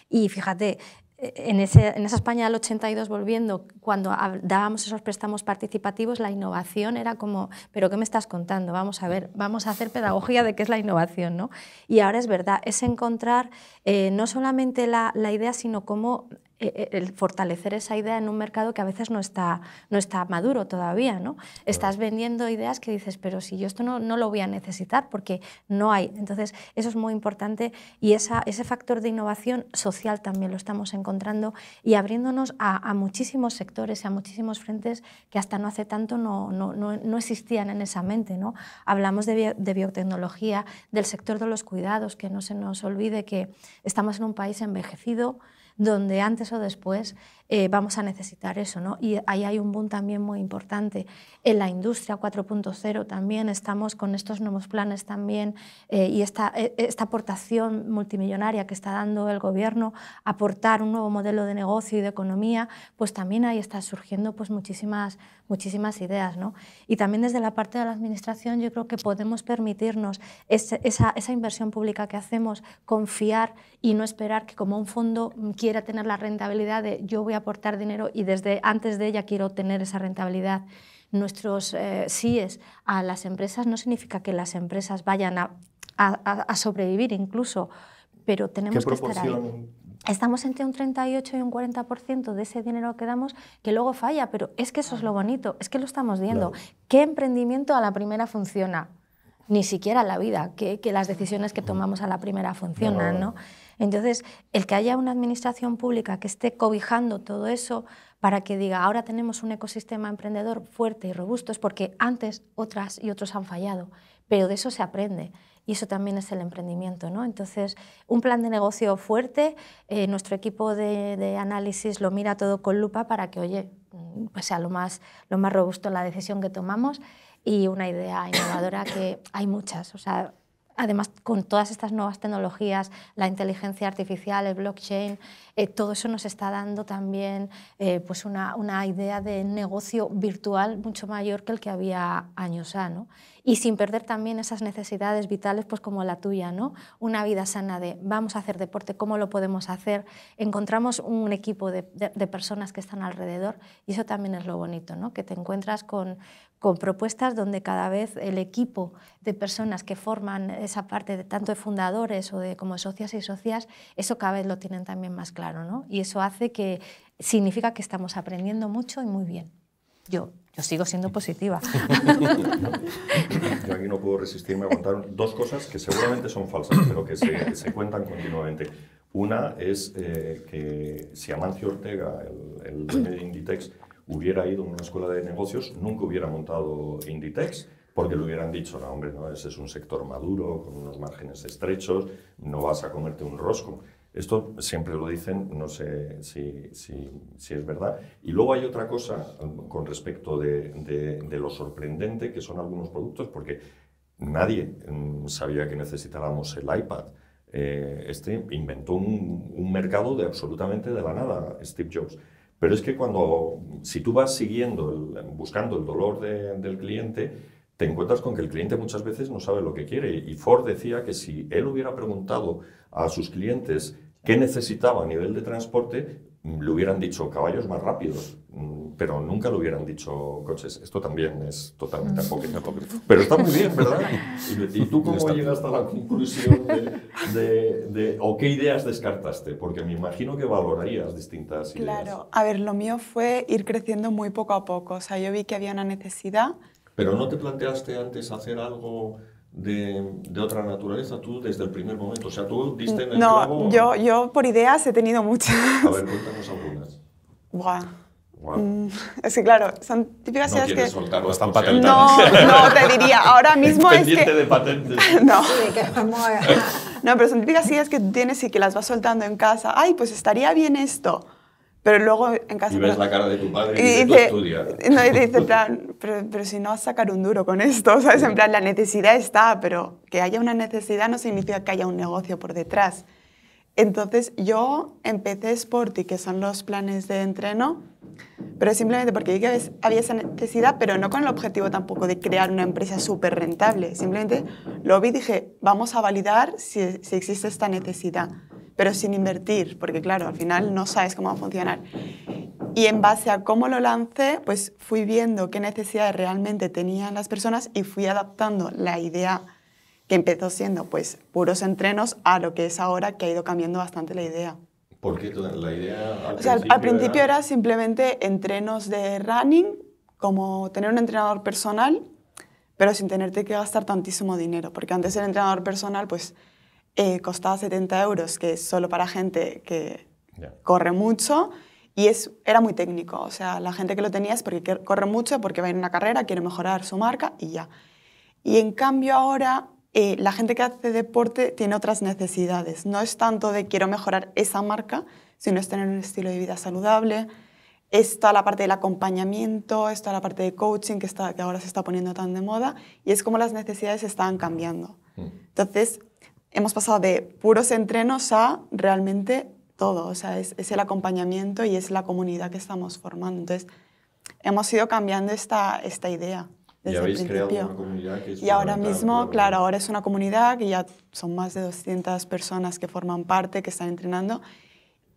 Y fíjate, en, ese, en, esa España del 82, volviendo, cuando dábamos esos préstamos participativos, la innovación era como, pero ¿qué me estás contando? Vamos a ver, vamos a hacer pedagogía de qué es la innovación, ¿no? Y ahora es verdad, es encontrar eh, no solamente la, la, idea, sino cómo eh, eh, el fortalecer esa idea en un mercado que a veces no está, no está maduro todavía. ¿no? Estás vendiendo ideas que dices, pero si yo esto no, no, lo voy a necesitar porque no hay. Entonces, eso es muy importante y ese factor de innovación social también lo estamos encontrando y abriéndonos a, muchísimos sectores y a muchísimos frentes que hasta no hace tanto no, existían en esa mente. ¿no? Hablamos de biotecnología, del sector de los cuidados, que no se nos olvide que estamos en un país envejecido donde antes o después eh, vamos a necesitar eso. ¿no? Y ahí hay un boom también muy importante. En la industria 4.0 también estamos con estos nuevos planes también eh, y esta, eh, esta aportación multimillonaria que está dando el gobierno, aportar un nuevo modelo de negocio y de economía, pues también ahí están surgiendo pues, muchísimas, muchísimas ideas. ¿no? Y también desde la parte de la administración yo creo que podemos permitirnos esa, esa, esa inversión pública que hacemos, confiar y no esperar que como un fondo quiera tener la rentabilidad de yo voy a aportar dinero y desde antes de ella quiero obtener esa rentabilidad. Nuestros eh, síes a las empresas no significa que las empresas vayan a, sobrevivir incluso, pero tenemos que estar ahí. Estamos entre un 38 y un 40% de ese dinero que damos que luego falla, pero es que eso es lo bonito, es que lo estamos viendo. ¿Qué emprendimiento a la primera funciona? Ni siquiera la vida, que, las decisiones que tomamos a la primera funcionan, ¿no? Entonces, el que haya una administración pública que esté cobijando todo eso para que diga, ahora tenemos un ecosistema emprendedor fuerte y robusto, es porque antes otras y otros han fallado, pero de eso se aprende. Y eso también es el emprendimiento. ¿no? Entonces, un plan de negocio fuerte, eh, nuestro equipo de, análisis lo mira todo con lupa para que, oye, mm, pues sea lo más, lo más robusto la decisión que tomamos y una idea innovadora que hay muchas. O sea, Además, con todas estas nuevas tecnologías, la inteligencia artificial, el blockchain, eh, todo eso nos está dando también eh, pues una, idea de negocio virtual mucho mayor que el que había años antes y sin perder también esas necesidades vitales pues como la tuya, ¿no? Una vida sana de vamos a hacer deporte, ¿cómo lo podemos hacer? Encontramos un equipo de, personas que están alrededor y eso también es lo bonito, Que te encuentras con, propuestas donde cada vez el equipo de personas que forman esa parte de tanto de fundadores o de como socias y socias, eso cada vez lo tienen también más claro, ¿no? Y eso hace que significa que estamos aprendiendo mucho y muy bien. Yo yo sigo siendo positiva. Yo aquí no puedo resistirme a contar dos cosas que seguramente son falsas, pero que se, cuentan continuamente. Una es eh, que si Amancio Ortega, el dueño de Inditex, hubiera ido a una escuela de negocios, nunca hubiera montado Inditex, porque le hubieran dicho, no, hombre, no, ese es un sector maduro, con unos márgenes estrechos, no vas a comerte un rosco. Esto siempre lo dicen, no sé si, es verdad. Y luego hay otra cosa um, con respecto de, lo sorprendente que son algunos productos, porque nadie um, sabía que necesitábamos el iPad. Eh, este inventó un, mercado de absolutamente de la nada, Steve Jobs. Pero es que cuando, si tú vas siguiendo, buscando el dolor del cliente, te encuentras con que el cliente muchas veces no sabe lo que quiere. Y Ford decía que si él hubiera preguntado a sus clientes ¿Qué necesitaba a nivel de transporte? Le hubieran dicho caballos más rápidos, mm, pero nunca lo hubieran dicho coches. Esto también es totalmente mm. apócrifo. Pero está muy bien, ¿verdad? [laughs] ¿Y, tú cómo llegaste a la conclusión de, de, o qué ideas descartaste? Porque me imagino que valorarías distintas ideas. Claro, a ver, lo mío fue ir creciendo muy poco a poco. O sea, yo vi que había una necesidad. Pero no te planteaste antes hacer algo de, de, otra naturaleza tú desde el primer momento? O sea, tú diste en el No, yo, yo por ideas he tenido muchas. A ver, cuéntanos algunas. Buah. Wow. Mm, es que claro, son típicas no ideas que... No están patentadas. No, no, te diría, ahora mismo es que... de patentes. [laughs] no. Eh, no, pero son típicas ideas que tienes y que las vas soltando en casa. Ay, pues estaría bien esto. Pero luego en casa... Y ves la cara de tu padre y, estudia. [laughs] y dice, plan, pero, si no vas a sacar un duro con esto, [laughs] ¿sabes? En plan, la necesidad está, pero que haya una necesidad no significa que haya un negocio por detrás. Entonces yo empecé Sporty, que son los planes de entreno, pero simplemente porque vi que había esa necesidad, pero no con el objetivo tampoco de crear una empresa súper rentable. Simplemente lo vi y dije, vamos a validar si, si existe esta necesidad pero sin invertir, porque claro, al final no sabes cómo va a funcionar. Y en base a cómo lo lancé, pues fui viendo qué necesidades realmente tenían las personas y fui adaptando la idea que empezó siendo pues puros entrenos a lo que es ahora, que ha ido cambiando bastante la idea. ¿Por qué la idea? Al, o sea, principio, al principio era... era... simplemente entrenos de running, como tener un entrenador personal, pero sin tenerte que gastar tantísimo dinero, porque antes el entrenador personal pues eh, costaba 70 euros, que es solo para gente que corre mucho. Y es, era muy técnico, o sea, la gente que lo tenía es porque corre mucho, porque va en una carrera, quiere mejorar su marca y ya. Y en cambio ahora eh, la gente que hace deporte tiene otras necesidades. No es tanto de quiero mejorar esa marca, sino es tener un estilo de vida saludable. Está la parte del acompañamiento, está la parte de coaching que, está, que ahora se está poniendo tan de moda y es como las necesidades están cambiando. Mm. Entonces, hemos pasado de puros entrenos a realmente todo, o sea, es, el acompañamiento y es la comunidad que estamos formando. Entonces, hemos ido cambiando esta, esta idea. Desde el principio. creado una comunidad Y ahora mismo, claro, ahora es una comunidad que ya son más de 200 personas que forman parte, que están entrenando.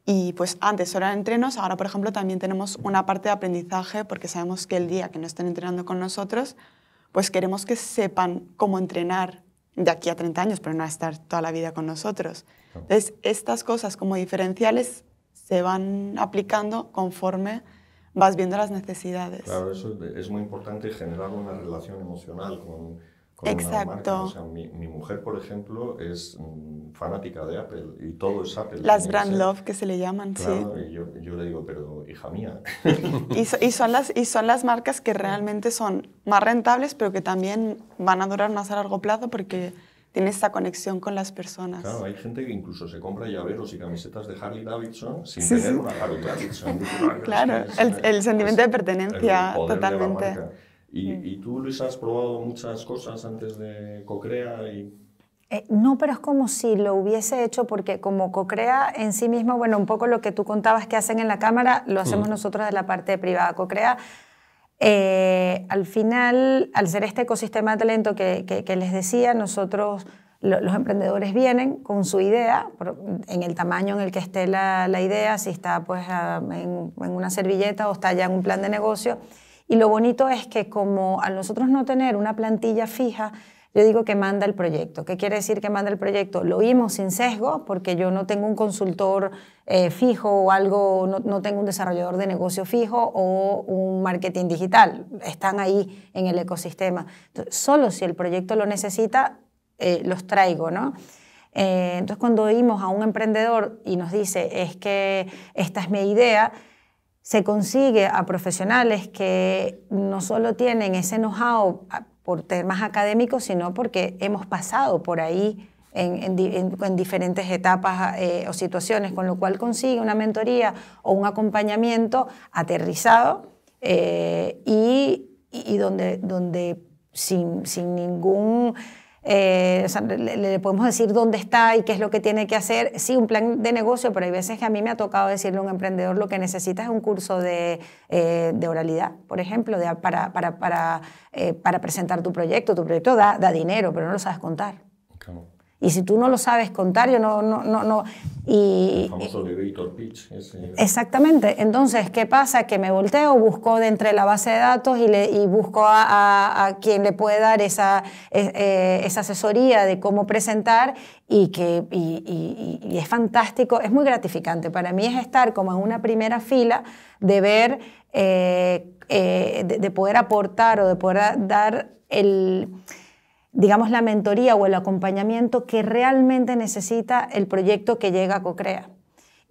Y pues antes eran entrenos, ahora por ejemplo también tenemos una parte de aprendizaje porque sabemos que el día que no estén entrenando con nosotros, pues queremos que sepan cómo entrenar, de aquí a 30 años, pero no a estar toda la vida con nosotros. Entonces, estas cosas como diferenciales se van aplicando conforme vas viendo las necesidades. Claro, eso es muy importante generar una relación emocional con, Exacto. mi, mujer, por ejemplo, es mm, fanática de Apple y todo es Apple. Las brand love que se le llaman, claro, Y yo, le digo, pero hija mía. [laughs] y, son las, y son las marcas que realmente son más rentables, pero que también van a durar más a largo plazo porque tiene esta conexión con las personas. Claro, hay gente que incluso se compra llaveros y camisetas de Harley Davidson sin tener una Harley Davidson. [laughs] claro, el, sentimiento de pertenencia, totalmente. Y, tú, Luis, has probado muchas cosas antes de Cocrea y... Eh, no, pero es como si lo hubiese hecho porque como Cocrea en sí mismo, bueno, un poco lo que tú contabas que hacen en la cámara, lo mm. hacemos nosotros de la parte privada. Cocrea, eh, al final, al ser este ecosistema de talento que, que, les decía, nosotros los emprendedores vienen con su idea, en el tamaño en el que esté la, la idea, si está pues, en, una servilleta o está ya en un plan de negocio, y lo bonito es que como a nosotros no tener una plantilla fija, yo digo que manda el proyecto. ¿Qué quiere decir que manda el proyecto? Lo oímos sin sesgo, porque yo no tengo un consultor eh, fijo o algo, no, tengo un desarrollador de negocio fijo o un marketing digital. Están ahí en el ecosistema. solo si el proyecto lo necesita, eh, los traigo, ¿no? Eh, entonces, cuando oímos a un emprendedor y nos dice, es que esta es mi idea, se consigue a profesionales que no solo tienen ese know-how ah, por temas académicos, sino porque hemos pasado por ahí en, diferentes etapas eh, o situaciones, con lo cual consigue una mentoría o un acompañamiento aterrizado eh, y, donde, donde sin, sin ningún eh, o le, podemos decir dónde está y qué es lo que tiene que hacer. Sí, un plan de negocio, pero hay veces que a mí me ha tocado decirle a un emprendedor lo que necesitas es un curso de, eh, oralidad, por ejemplo, eh, para, presentar tu proyecto. Tu proyecto da dinero, pero no lo sabes contar. Y si tú no lo sabes contar, yo no... no, no, no y, el famoso Pitch. Exactamente. Entonces, ¿qué pasa? Que me volteo, busco dentro de la base de datos y, le, busco a, quien le puede dar esa, e, e, esa asesoría de cómo presentar y que es fantástico, es muy gratificante. Para mí es estar como en una primera fila de ver, eh, eh, de poder aportar o de poder dar el digamos, la mentoría o el acompañamiento que realmente necesita el proyecto que llega a CoCrea.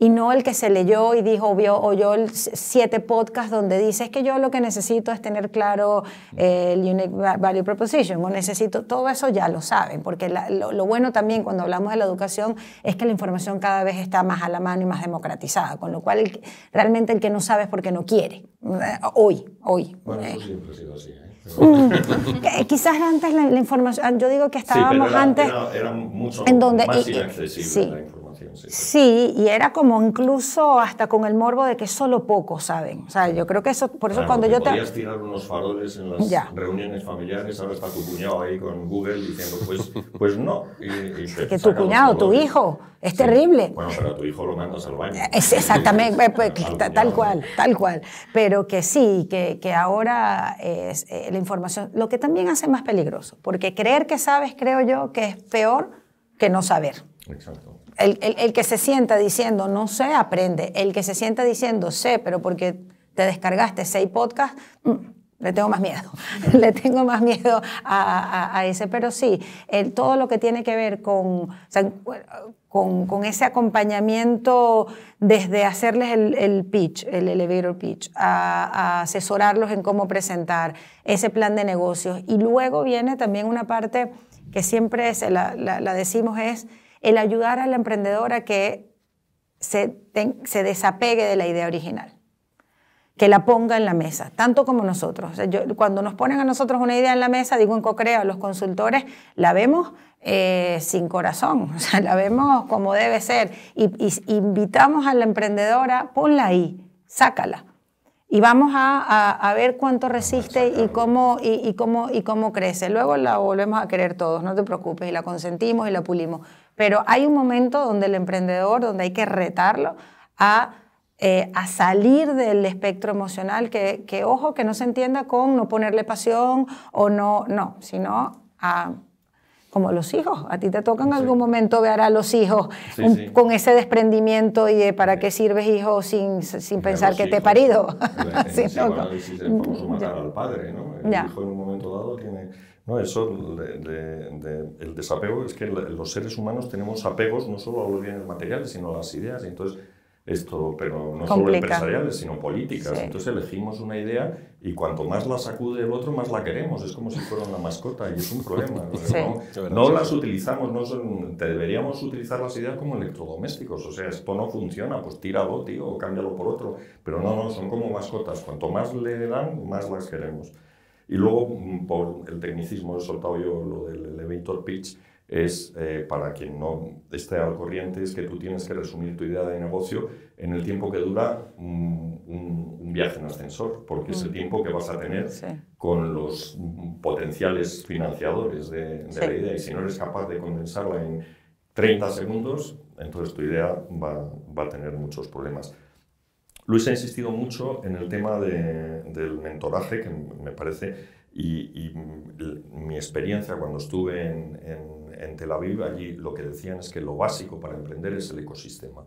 Y no el que se leyó y dijo, vio, oyó siete podcasts donde dice, es que yo lo que necesito es tener claro el Unique Value Proposition, o necesito, todo eso ya lo saben, porque lo, bueno también cuando hablamos de la educación es que la información cada vez está más a la mano y más democratizada, con lo cual realmente el que no sabe es porque no quiere, eh, hoy, hoy. Bueno, eh. eso siempre ha sido así. Eh, quizás antes la, información, yo digo que estábamos antes mucho en donde más inaccesible sí. la información. Sí, y era como incluso hasta con el morbo de que solo pocos saben. O sea, yo creo que eso, por eso cuando yo te... Podías tirar unos faroles en las reuniones familiares, ahora está tu cuñado ahí con Google diciendo, pues, pues no. [laughs] que tu cuñado, tu hijo, es terrible. Bueno, pero tu hijo lo mandas al baño. exactamente, [laughs] pues, pues, tal, cual, tal cual. Pero que sí, que, que ahora es, eh, la información, lo que también hace más peligroso, porque creer que sabes, creo yo, que es peor que no saber. Exacto. El, que se sienta diciendo no sé, aprende. El que se sienta diciendo sé, pero porque te descargaste seis podcasts, mm, le tengo más miedo. [laughs] le tengo más miedo a, ese. Pero sí, todo lo que tiene que ver con, con, ese acompañamiento desde hacerles el, pitch, el elevator pitch, a, asesorarlos en cómo presentar ese plan de negocios. Y luego viene también una parte que siempre la decimos es el ayudar a la emprendedora que se, desapegue de la idea original, que la ponga en la mesa, tanto como nosotros. cuando nos ponen a nosotros una idea en la mesa, digo en Cocrea, los consultores, la vemos eh, sin corazón, [laughs] la vemos como debe ser. Y, invitamos a la emprendedora, ponla ahí, sácala y vamos a, ver cuánto resiste y cómo, cómo, y cómo crece. Luego la volvemos a querer todos, no te preocupes, y la consentimos y la pulimos. Pero hay un momento donde el emprendedor, donde hay que retarlo a, eh, a salir del espectro emocional, que, que, ojo, que no se entienda con no ponerle pasión o no, no, sino a como los hijos. A ti te toca en algún momento ver a los hijos con ese desprendimiento y de para qué sirves hijo sin, sin pensar que te he parido. [laughs] Sí, sí, ¿no? el mm, matar al padre, ¿no? El hijo en un momento dado tiene ¿no? Eso, el desapego es que los seres humanos tenemos apegos no solo a los bienes materiales, sino a las ideas. Entonces, esto, pero no solo empresariales, sino políticas. Entonces elegimos una idea y cuanto más la sacude el otro, más la queremos. Es como si fuera una mascota y es un problema. No, [laughs] las utilizamos, no deberíamos utilizar las ideas como electrodomésticos. O sea, esto no funciona, pues tíralo, tío, o cámbialo por otro. Pero no, no, son como mascotas. Cuanto más le dan, más las queremos. Y luego, mm, por el tecnicismo, he soltado yo lo del elevator pitch, es, eh, para quien no esté al corriente, es que tú tienes que resumir tu idea de negocio en el tiempo que dura mm, un, viaje en ascensor, porque es el mm. tiempo que vas a tener con los potenciales financiadores de, la idea. Y si no eres capaz de condensarla en 30 segundos, entonces tu idea va a tener muchos problemas. Luis ha insistido mucho en el tema del mentoraje, que me parece, y, mi experiencia cuando estuve en, Tel Aviv, allí lo que decían es que lo básico para emprender es el ecosistema.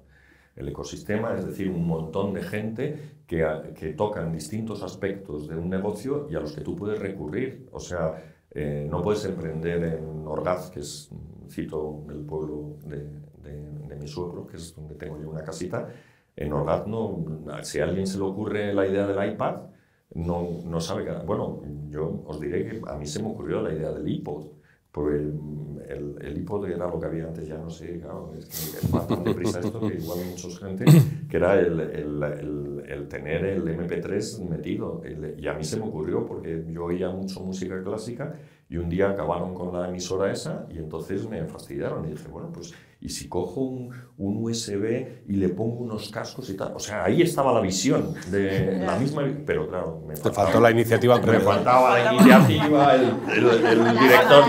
El ecosistema, es decir, un montón de gente que, que tocan distintos aspectos de un negocio y a los que tú puedes recurrir. O sea, eh, no puedes emprender en Orgaz, que es, cito, el pueblo de, de mi suegro, que es donde tengo yo una casita, en Orgazno, si a alguien se le ocurre la idea del iPad, no, no sabe que... Bueno, yo os diré que a mí se me ocurrió la idea del iPod, porque el, iPod era lo que había antes, ya no sé, claro, es que es bastante prisa esto, que igual muchos gente, que era el, el, tener el MP3 metido. y a mí se me ocurrió porque yo oía mucho música clásica y un día acabaron con la emisora esa y entonces me fastidiaron y dije, bueno, pues y si cojo un, USB y le pongo unos cascos y tal. O sea, ahí estaba la visión de [laughs] la misma. Pero claro, me faltó la iniciativa Me faltaba la iniciativa, el, director.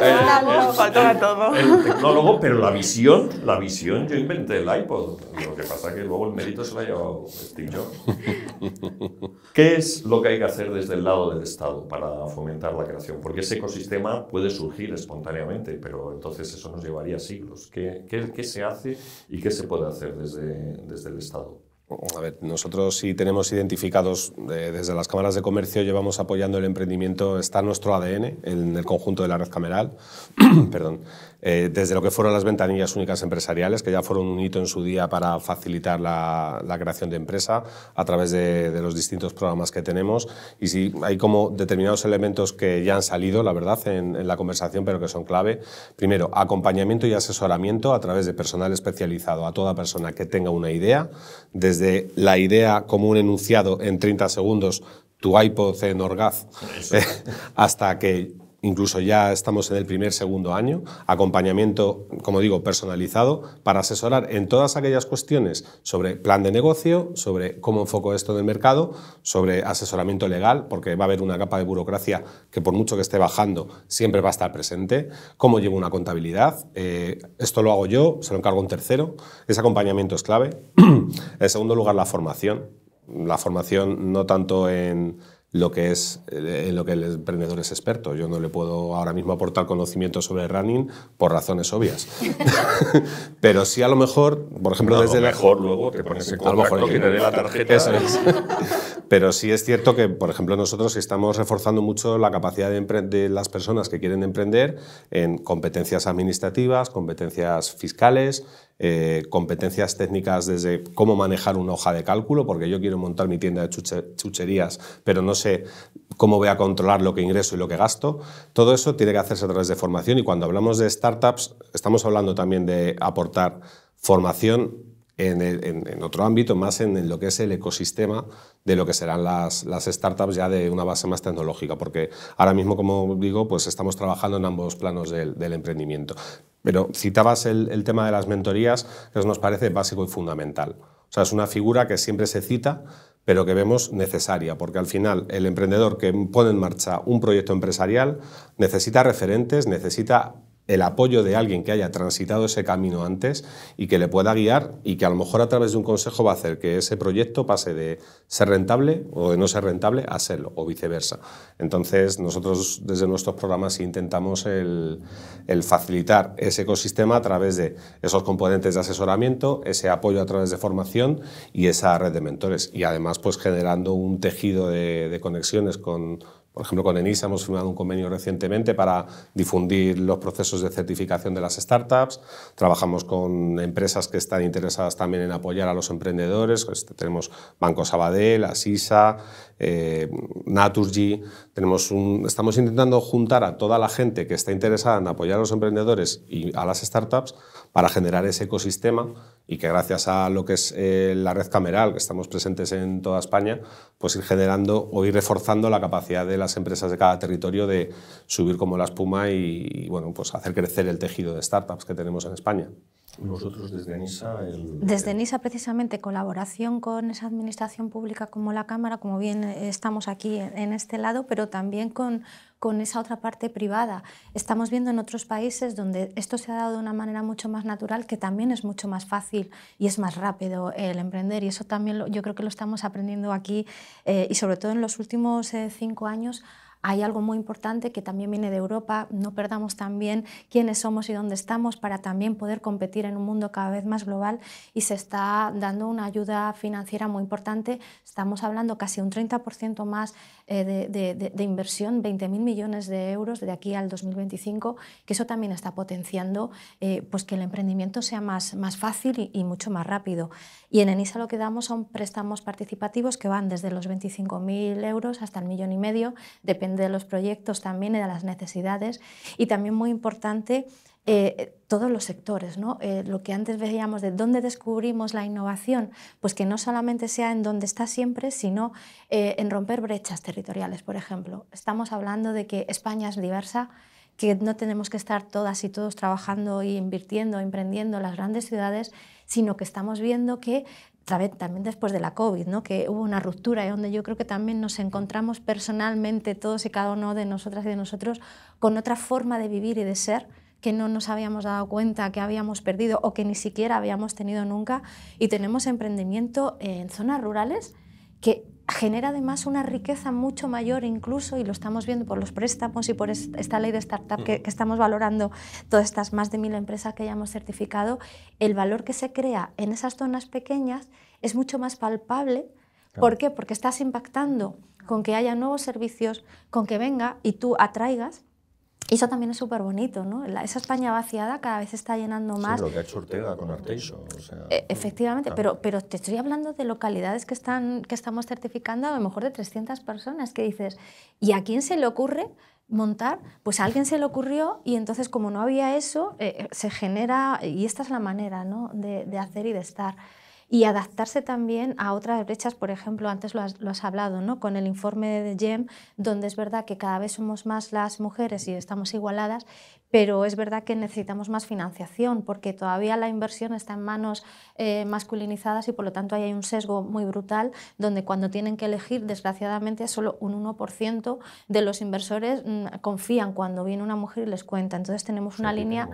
El, todo. el tecnólogo, pero la visión, la visión, yo inventé el iPod. Lo que pasa es que luego el mérito se lo ha llevado Steve Jobs. ¿Qué es lo que hay que hacer desde el lado del Estado para fomentar la creación? Porque ese ecosistema puede surgir espontáneamente, pero entonces eso nos llevaría siglos. ¿Qué, se hace y qué se puede hacer desde, desde el Estado? A ver, nosotros sí tenemos identificados eh, desde las cámaras de comercio, llevamos apoyando el emprendimiento, está nuestro ADN en el conjunto de la red cameral, [clears throat] perdón, eh, desde lo que fueron las ventanillas únicas empresariales, que ya fueron un hito en su día para facilitar la, creación de empresa a través de, los distintos programas que tenemos. Y sí, hay como determinados elementos que ya han salido, la verdad, en, la conversación, pero que son clave. Primero, acompañamiento y asesoramiento a través de personal especializado a toda persona que tenga una idea, desde la idea como un enunciado en 30 segundos tu iPod en Orgaz, [laughs] hasta que incluso ya estamos en el primer, segundo año, acompañamiento, como digo, personalizado para asesorar en todas aquellas cuestiones sobre plan de negocio, sobre cómo enfoco esto del mercado, sobre asesoramiento legal, porque va a haber una capa de burocracia que por mucho que esté bajando, siempre va a estar presente, cómo llevo una contabilidad, eh, esto lo hago yo, se lo encargo un tercero, ese acompañamiento es clave. [clears throat] en segundo lugar, la formación, la formación no tanto en lo que es eh, en lo que el emprendedor es experto. Yo no le puedo ahora mismo aportar conocimiento sobre running por razones obvias. [laughs] Pero sí a lo mejor, por ejemplo, desde lo mejor luego te pones en contacto, la [laughs] tarjeta. Pero sí es cierto que, por ejemplo, nosotros estamos reforzando mucho la capacidad de las personas que quieren emprender en competencias administrativas, competencias fiscales, eh, competencias técnicas desde cómo manejar una hoja de cálculo, porque yo quiero montar mi tienda de chucherías, pero no sé cómo voy a controlar lo que ingreso y lo que gasto. Todo eso tiene que hacerse a través de formación y cuando hablamos de startups estamos hablando también de aportar formación en, otro ámbito, más en, lo que es el ecosistema de lo que serán las, startups ya de una base más tecnológica, porque ahora mismo, como digo, pues estamos trabajando en ambos planos del emprendimiento. Pero citabas el, tema de las mentorías, que nos parece básico y fundamental. O sea, es una figura que siempre se cita, pero que vemos necesaria, porque al final el emprendedor que pone en marcha un proyecto empresarial necesita referentes, necesita el apoyo de alguien que haya transitado ese camino antes y que le pueda guiar y que a lo mejor a través de un consejo va a hacer que ese proyecto pase de ser rentable o de no ser rentable a serlo o viceversa. Entonces nosotros desde nuestros programas intentamos el, facilitar ese ecosistema a través de esos componentes de asesoramiento, ese apoyo a través de formación y esa red de mentores y además pues generando un tejido de conexiones con por ejemplo, con ENISA hemos firmado un convenio recientemente para difundir los procesos de certificación de las startups. Trabajamos con empresas que están interesadas también en apoyar a los emprendedores. Pues, tenemos Banco Sabadell, Asisa, eh, Naturgy. Tenemos un, estamos intentando juntar a toda la gente que está interesada en apoyar a los emprendedores y a las startups para generar ese ecosistema y que gracias a lo que es eh, la red cameral, que estamos presentes en toda España, pues ir generando o ir reforzando la capacidad de las empresas de cada territorio de subir como la espuma y, bueno, pues hacer crecer el tejido de startups que tenemos en España. Nosotros desde NISA... Desde NISA, precisamente, colaboración con esa administración pública como la Cámara, como bien estamos aquí en este lado, pero también con con esa otra parte privada. Estamos viendo en otros países donde esto se ha dado de una manera mucho más natural, que también es mucho más fácil y es más rápido el emprender. Y eso también yo creo que lo estamos aprendiendo aquí eh, y sobre todo en los últimos eh, cinco años hay algo muy importante que también viene de Europa, no perdamos también quiénes somos y dónde estamos para también poder competir en un mundo cada vez más global y se está dando una ayuda financiera muy importante. Estamos hablando casi un 30% más eh, de, inversión, 20.000 millones de euros de aquí al 2025, que eso también está potenciando eh, pues que el emprendimiento sea más, más fácil y mucho más rápido. Y en ENISA lo que damos son préstamos participativos que van desde los 25.000 euros hasta el millón y medio, depende de los proyectos también y de las necesidades. Y también muy importante, eh, todos los sectores. ¿no? Eh, lo que antes veíamos de dónde descubrimos la innovación, pues que no solamente sea en donde está siempre, sino eh, en romper brechas territoriales, por ejemplo. Estamos hablando de que España es diversa, que no tenemos que estar todas y todos trabajando e invirtiendo, emprendiendo en las grandes ciudades, sino que estamos viendo que también después de la COVID, ¿no? que hubo una ruptura y donde yo creo que también nos encontramos personalmente, todos y cada uno de nosotras y de nosotros, con otra forma de vivir y de ser que no nos habíamos dado cuenta que habíamos perdido o que ni siquiera habíamos tenido nunca. Y tenemos emprendimiento en zonas rurales que genera además una riqueza mucho mayor incluso, y lo estamos viendo por los préstamos y por esta ley de startup mm. que, estamos valorando, todas estas más de mil empresas que ya hemos certificado, el valor que se crea en esas zonas pequeñas es mucho más palpable. ¿Por qué? Porque estás impactando con que haya nuevos servicios, con que venga y tú atraigas eso también es súper bonito, ¿no? esa España vaciada cada vez está llenando más. lo que ha hecho con Arteixo. E, efectivamente, pero, te estoy hablando de localidades que, están, que estamos certificando, a lo mejor de 300 personas, que dices, ¿y a quién se le ocurre montar, pues a alguien se le ocurrió y entonces como no había eso, eh, eh, se genera, y esta es la manera ¿no? de, de, hacer y de estar y adaptarse también a otras brechas, por ejemplo, antes lo has, hablado, ¿no? con el informe de GEM, donde es verdad que cada vez somos más las mujeres y estamos igualadas, pero es verdad que necesitamos más financiación porque todavía la inversión está en manos eh, masculinizadas y por lo tanto ahí hay un sesgo muy brutal donde cuando tienen que elegir, desgraciadamente, solo un 1% de los inversores mm, confían cuando viene una mujer y les cuenta. Entonces tenemos una, línea,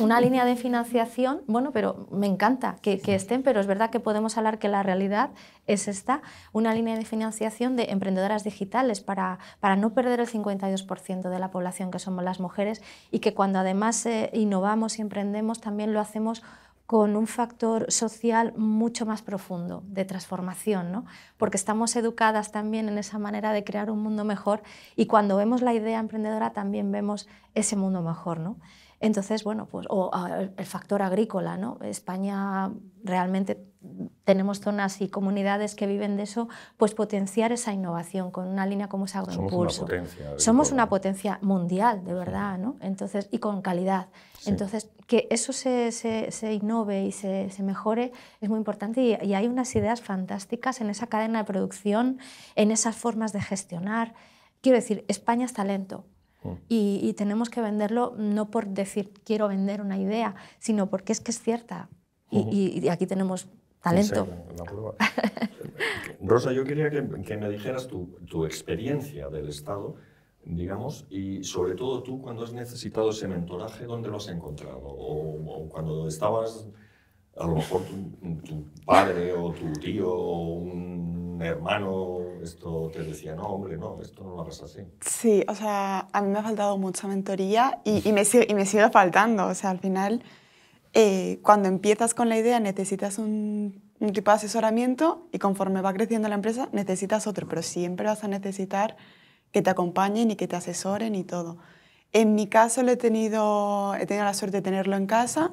una línea de financiación, bueno, pero me encanta que, estén, pero es verdad que podemos hablar que la realidad es esta, una línea de financiación de emprendedoras digitales para, para no perder el 52% de la población que somos las mujeres y que cuando además eh, innovamos y emprendemos también lo hacemos con un factor social mucho más profundo de transformación, ¿no? porque estamos educadas también en esa manera de crear un mundo mejor y cuando vemos la idea emprendedora también vemos ese mundo mejor. ¿no? Entonces, bueno, pues, o el factor agrícola, ¿no? España realmente tenemos zonas y comunidades que viven de eso, pues potenciar esa innovación con una línea como es Agroimpulso. Somos una potencia, Somos una potencia mundial, de verdad, ¿no? Entonces, y con calidad. Entonces, que eso se, se, innove y se, mejore es muy importante y, hay unas ideas fantásticas en esa cadena de producción, en esas formas de gestionar. Quiero decir, España es talento, Mm. y, tenemos que venderlo no por decir quiero vender una idea, sino porque es que es cierta. Y, aquí tenemos talento. [laughs] Rosa, yo quería que, me dijeras tu, experiencia del Estado, digamos, y sobre todo tú cuando has necesitado ese mentoraje, ¿dónde lo has encontrado? o cuando estabas a lo mejor tu, padre o tu tío o un hermano esto te decía, no, hombre, no, esto no lo a así. Sí, o sea, a mí me ha faltado mucha mentoría y, y, me, y me, sigue faltando. O sea, al final, eh, cuando empiezas con la idea necesitas un, tipo de asesoramiento y conforme va creciendo la empresa necesitas otro, pero siempre vas a necesitar que te acompañen y que te asesoren y todo. En mi caso, he tenido, he tenido la suerte de tenerlo en casa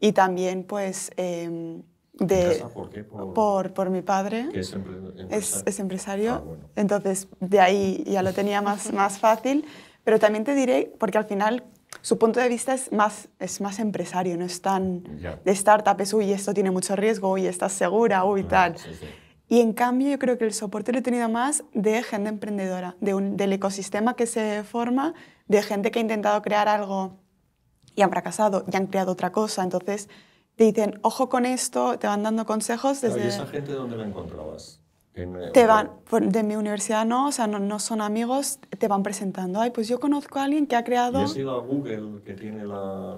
y también pues em, de, ¿Por, qué? ¿Por, por, por mi padre, que es, empresario. Es, empresario. Ah, Entonces, de ahí ya lo tenía más, [laughs] más fácil. Pero también te diré, porque al final su punto de vista es más, es más empresario, no es tan de startup, es, uy, esto tiene mucho riesgo, uy, estás segura, uy, tal. Y en cambio yo creo que el soporte lo he tenido más de gente emprendedora, de un, del ecosistema que se forma, de gente que ha intentado crear algo y han fracasado y han creado otra cosa. Entonces te dicen, ojo con esto, te van dando consejos desde... ¿Y esa gente dónde la encontrabas? Eh, te van, de mi universidad no, o sea, no, son amigos, te van presentando. Ay, pues yo conozco a alguien que ha creado... ¿Has ido a Google, que tiene la,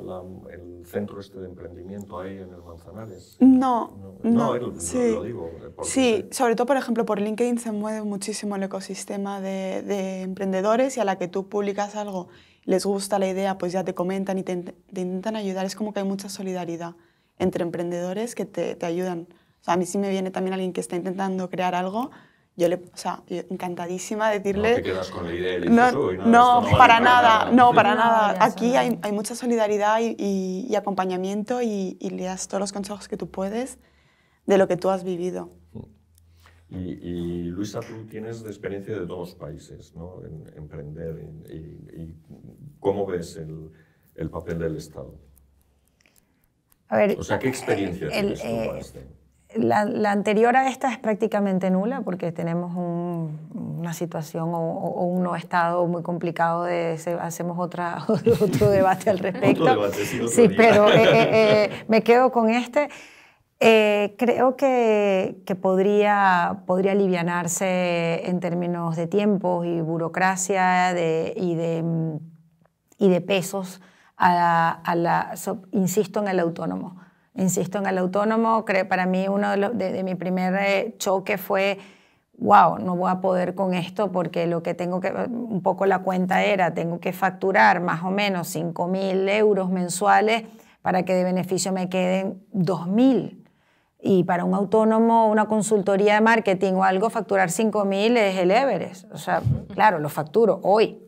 el centro este de emprendimiento ahí en el Manzanares? No, no, no, no sí. Lo, digo. Eh, sí, sobre todo, por ejemplo, por LinkedIn se mueve muchísimo el ecosistema de, de emprendedores y a la que tú publicas algo les gusta la idea, pues ya te comentan y te, intentan ayudar. Es como que hay mucha solidaridad entre emprendedores que te, ayudan. a mí sí me viene también alguien que está intentando crear algo, yo le, encantadísima decirle... No te quedas con la idea y no, no, para, nada, no, [laughs] para nada. Aquí hay, mucha solidaridad y, acompañamiento y, y, le das todos los consejos que tú puedes de lo que tú has vivido. Y, Luisa, tú tienes experiencia de todos países, ¿no? En emprender y, cómo ves el, papel del Estado. A ver, o sea, ¿qué experiencia tienes eh, la, anterior a esta es prácticamente nula porque tenemos una situación o, un no estado muy complicado de hacemos otra, [laughs] otro debate al [laughs] respecto. otro debate, sí, sí pero eh, eh, [laughs] me quedo con este. Eh, creo que, podría, podría alivianarse en términos de tiempos y burocracia y, de, y, de, pesos. A insisto en el autónomo. Insisto en el autónomo. para mí uno de, mis mi primer eh, choque fue, wow, no voy a poder con esto porque lo que tengo que, un poco la cuenta era, tengo que facturar más o menos 5.000 euros mensuales para que de beneficio me queden 2.000 y para un autónomo, una consultoría de marketing o algo, facturar 5.000 es el Everest. O sea, [laughs] claro, lo facturo hoy.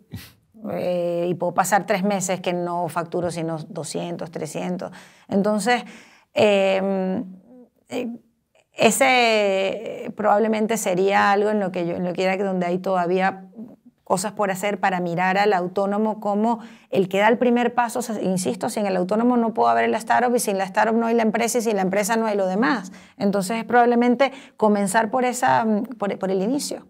Eh, y puedo pasar tres meses que no facturo sino 200, 300. Entonces, em, eh, ese probablemente sería algo en lo que yo, en lo que donde hay todavía cosas por hacer para mirar al autónomo como el que da el primer paso. insisto, sin el autónomo no puedo haber la startup y sin la startup no hay la empresa y sin la empresa no hay lo demás. Entonces es probablemente comenzar por, esa, mm, por, el inicio.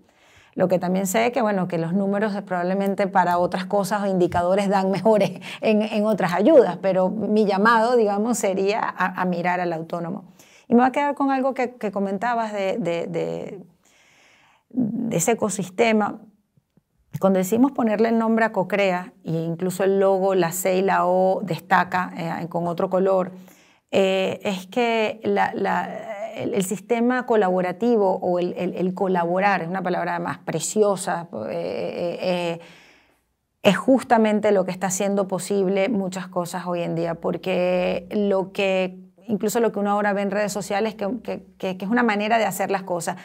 Lo que también sé que, bueno, que los números probablemente para otras cosas o indicadores dan [laughs] mejores en, otras ayudas, pero mi llamado, digamos, sería a, mirar al autónomo. Y me voy a quedar con algo que, comentabas de ese ecosistema cuando decimos ponerle el nombre a Cocrea, e incluso el logo, la C y la O destaca eh, con otro color, eh, es que el, sistema colaborativo o el, colaborar, es una palabra más preciosa, eh, es justamente lo que está haciendo posible muchas cosas hoy en día, porque lo que, incluso lo que uno ahora ve en redes sociales, que es una manera de hacer las cosas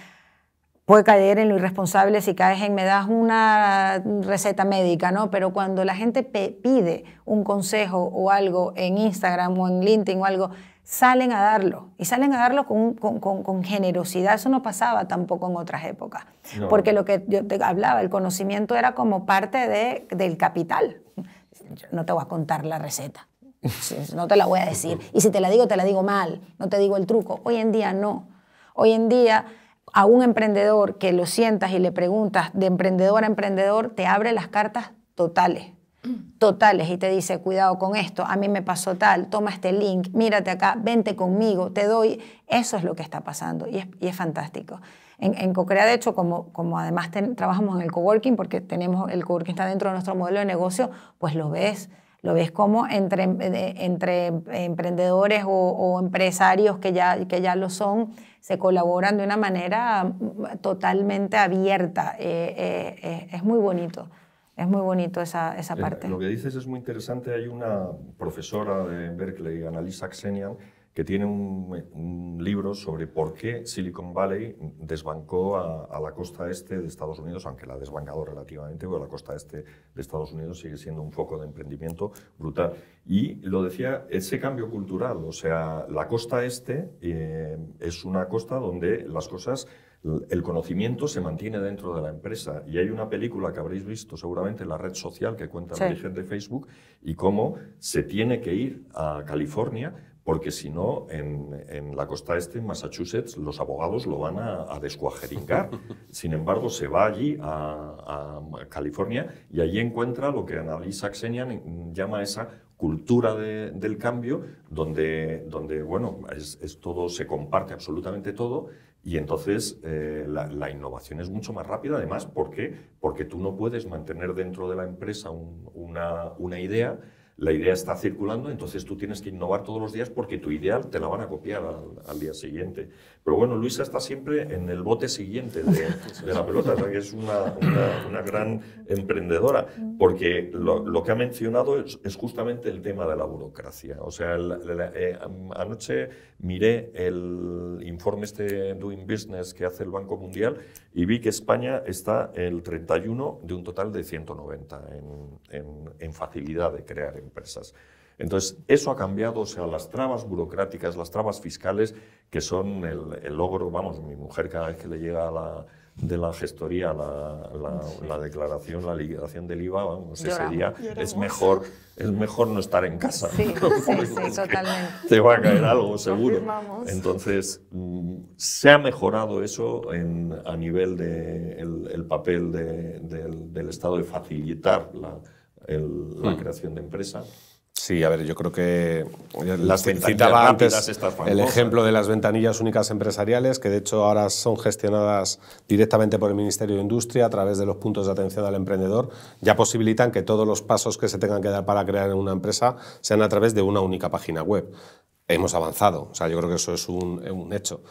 puede caer en lo irresponsable si caes en me das una receta médica, ¿no? Pero cuando la gente pide un consejo o algo en Instagram o en LinkedIn o algo, salen a darlo y salen a darlo con, generosidad. Eso no pasaba tampoco en otras épocas, porque lo que yo te hablaba, el conocimiento era como parte de, del capital. no te voy a contar la receta, no te la voy a decir. Y si te la digo, te la digo mal, no te digo el truco. Hoy en día no. Hoy en día a un emprendedor que lo sientas y le preguntas de emprendedor a emprendedor, te abre las cartas totales mm. totales y te dice, cuidado con esto, a mí me pasó tal, toma este link, mírate acá, vente conmigo, te doy, eso es lo que está pasando y es, fantástico. En, Cocrea, de hecho, como, además trabajamos en el coworking, porque tenemos el coworking está dentro de nuestro modelo de negocio, pues lo ves, lo ves como entre, eh, emprendedores o, empresarios que ya, lo son, se colaboran de una manera mm, totalmente abierta. Eh, eh, es muy bonito. Es muy bonito esa, esa parte. Lo que dices es muy interesante. Hay una profesora de Berkeley, Annalisa Xenian, que tiene un, libro sobre por qué Silicon Valley desbancó a, la costa este de Estados Unidos, aunque la ha desbancado relativamente, pero la costa este de Estados Unidos sigue siendo un foco de emprendimiento brutal. Y lo decía, ese cambio cultural, o sea, la costa este eh, es una costa donde las cosas el conocimiento se mantiene dentro de la empresa. Y hay una película que habréis visto seguramente en la red social que cuenta la el origen de Facebook y cómo se tiene que ir a California porque si no, en, en, la costa este, en Massachusetts, los abogados lo van a, a descuajeringar. [laughs] Sin embargo, se va allí a, California y allí encuentra lo que Annalisa Xenia llama esa cultura del cambio, donde, donde bueno, es, todo, se comparte absolutamente todo y entonces eh, la, innovación es mucho más rápida, además, porque, porque tú no puedes mantener dentro de la empresa una, una idea la idea está circulando, entonces tú tienes que innovar todos los días porque tu ideal te la van a copiar al, día siguiente. Pero bueno, Luisa está siempre en el bote siguiente de, la pelota, que es una, gran emprendedora, porque lo, que ha mencionado es, justamente el tema de la burocracia. O sea, eh, anoche miré el informe este Doing Business que hace el Banco Mundial y vi que España está en el 31 de un total de 190 en, facilidad de crear entonces, eso ha cambiado, o sea, las trabas burocráticas, las trabas fiscales, que son el, logro, vamos, mi mujer cada vez que le llega de la gestoría, la, declaración, la liquidación del IVA, vamos, ese día es mejor, es mejor no estar en casa. Sí, sí, totalmente. Te va a caer algo, seguro. Entonces, mm, se ha mejorado eso a nivel del de el papel del Estado de facilitar la el, la hmm. creación de empresa. Sí, a ver, yo creo que eh, las citaba antes el ejemplo de las ventanillas únicas empresariales, que de hecho ahora son gestionadas directamente por el Ministerio de Industria a través de los puntos de atención al emprendedor, ya posibilitan que todos los pasos que se tengan que dar para crear una empresa sean a través de una única página web. Hemos avanzado, o sea, yo creo que eso es un, un hecho.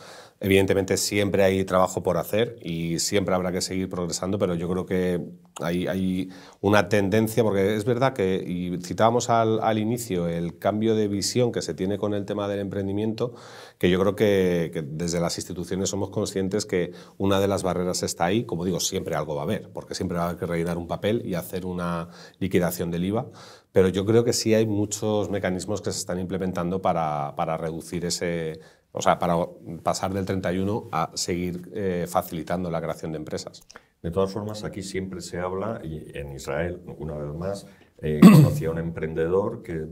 Evidentemente siempre hay trabajo por hacer y siempre habrá que seguir progresando, pero yo creo que hay, hay una tendencia, porque es verdad que, citábamos al, inicio el cambio de visión que se tiene con el tema del emprendimiento, que yo creo que, que, desde las instituciones somos conscientes que una de las barreras está ahí, como digo, siempre algo va a haber, porque siempre va a haber que rellenar un papel y hacer una liquidación del IVA, pero yo creo que sí hay muchos mecanismos que se están implementando para, para reducir ese o sea, para pasar del 31 a seguir eh, facilitando la creación de empresas. De todas formas, aquí siempre se habla, y en Israel, una vez más, eh, [coughs] conocí a un emprendedor que,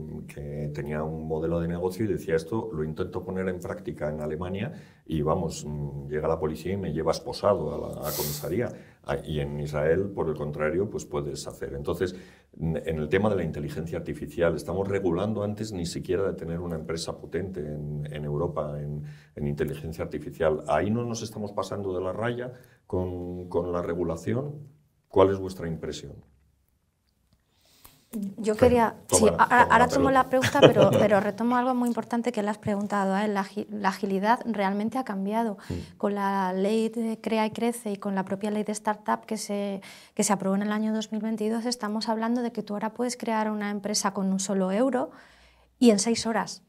tenía un modelo de negocio y decía esto, lo intento poner en práctica en Alemania y vamos, mm, llega la policía y me lleva esposado a la comisaría. Ah, y en Israel, por el contrario, pues puedes hacer. Entonces, en el tema de la inteligencia artificial, estamos regulando antes ni siquiera de tener una empresa potente en, Europa en, inteligencia artificial. Ahí no nos estamos pasando de la raya con, con la regulación. ¿Cuál es vuestra impresión? Yo quería, sí, ahora, tomo la pregunta, pero, [laughs] pero retomo algo muy importante que le has preguntado. ¿eh? La, agilidad realmente ha cambiado. Con la ley de Crea y Crece y con la propia ley de Startup que se, que se aprobó en el año 2022, estamos hablando de que tú ahora puedes crear una empresa con un solo euro y en seis horas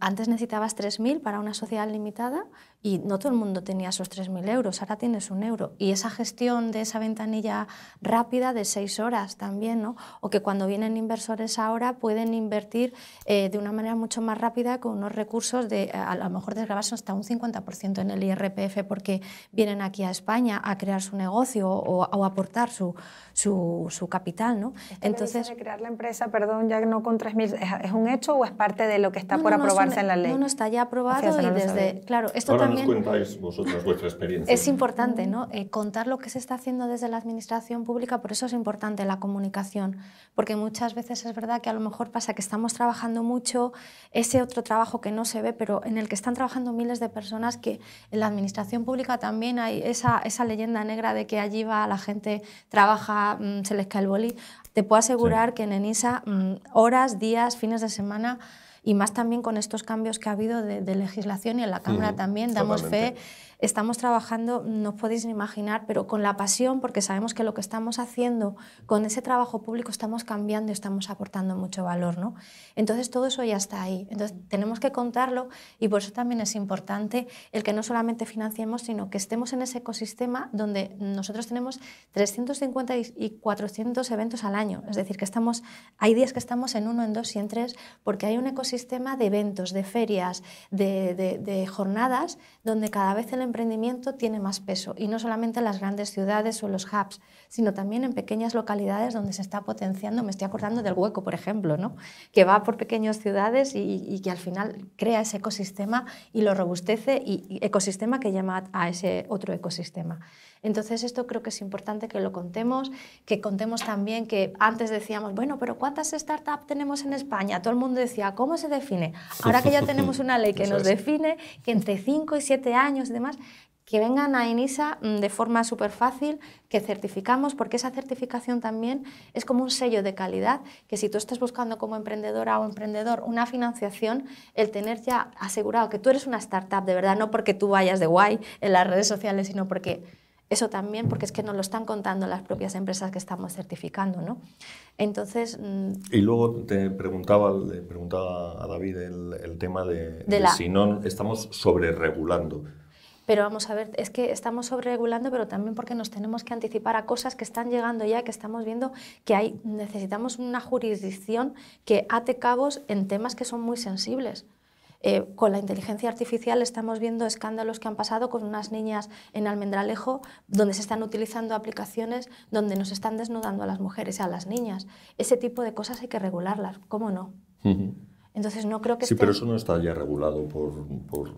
antes necesitabas 3.000 para una sociedad limitada y no todo el mundo tenía esos 3.000 euros, ahora tienes un euro. Y esa gestión de esa ventanilla rápida de seis horas también, ¿no? O que cuando vienen inversores ahora pueden invertir eh, de una manera mucho más rápida con unos recursos de, eh, a, lo mejor desgrabarse hasta un 50% en el IRPF porque vienen aquí a España a crear su negocio o, aportar su, su, capital, ¿no? Entonces... De crear la empresa, perdón, ya no con 3.000, ¿es, ¿es un hecho o es parte de lo que está por aprobarse en la ley. No, no está ya aprobado y desde... Claro, esto Ahora también... nos contáis vosotros vuestra experiencia. Es importante, ¿no? Eh, contar lo que se está haciendo desde la administración pública, por eso es importante la comunicación, porque muchas veces es verdad que a lo mejor pasa que estamos trabajando mucho ese otro trabajo que no se ve, pero en el que están trabajando miles de personas que en la administración pública también hay esa, esa leyenda negra de que allí va la gente, trabaja, mm, se les cae el bolí. Te puedo asegurar que en ENISA mm, horas, días, fines de semana y más también con estos cambios que ha habido de, legislación y en la Cámara también damos fe Estamos trabajando, no os podéis ni imaginar, pero con la pasión, porque sabemos que lo que estamos haciendo con ese trabajo público estamos cambiando y estamos aportando mucho valor. ¿no? Entonces todo eso ya está ahí. Entonces tenemos que contarlo y por eso también es importante el que no solamente financiemos, sino que estemos en ese ecosistema donde nosotros tenemos 350 y 400 eventos al año. Es decir, que estamos, hay días que estamos en uno, en dos y en tres, porque hay un ecosistema de eventos, de ferias, de, jornadas, donde cada vez el emprendimiento tiene más peso, y no solamente en las grandes ciudades o los hubs, sino también en pequeñas localidades donde se está potenciando. Me estoy acordando del hueco, por ejemplo, ¿no? que va por pequeñas ciudades y, que al final crea ese ecosistema y lo robustece, ecosistema que llama a ese otro ecosistema. Entonces esto creo que es importante que lo contemos, que contemos también que antes decíamos, bueno, pero ¿cuántas startups tenemos en España? Todo el mundo decía, ¿cómo se define? Ahora que ya [laughs] tenemos una ley que nos define, que entre 5 y 7 años y demás, que vengan a ENISA mm, de forma súper fácil, que certificamos, porque esa certificación también es como un sello de calidad, que si tú estás buscando como emprendedora o emprendedor una financiación, el tener ya asegurado que tú eres una startup de verdad, no porque tú vayas de guay en las redes sociales, sino porque eso también, porque es que nos lo están contando las propias empresas que estamos certificando, ¿no? Entonces... Mm, y luego te preguntaba, le preguntaba a David el, tema de, si no estamos sobreregulando. Pero vamos a ver, es que estamos sobreregulando, pero también porque nos tenemos que anticipar a cosas que están llegando ya, que estamos viendo que hay, necesitamos una jurisdicción que ate cabos en temas que son muy sensibles. Eh, con la inteligencia artificial estamos viendo escándalos que han pasado con unas niñas en Almendralejo, donde se están utilizando aplicaciones donde nos están desnudando a las mujeres, y a las niñas. Ese tipo de cosas hay que regularlas, ¿cómo no? Entonces no creo que... Sí, pero eso no está ya regulado por,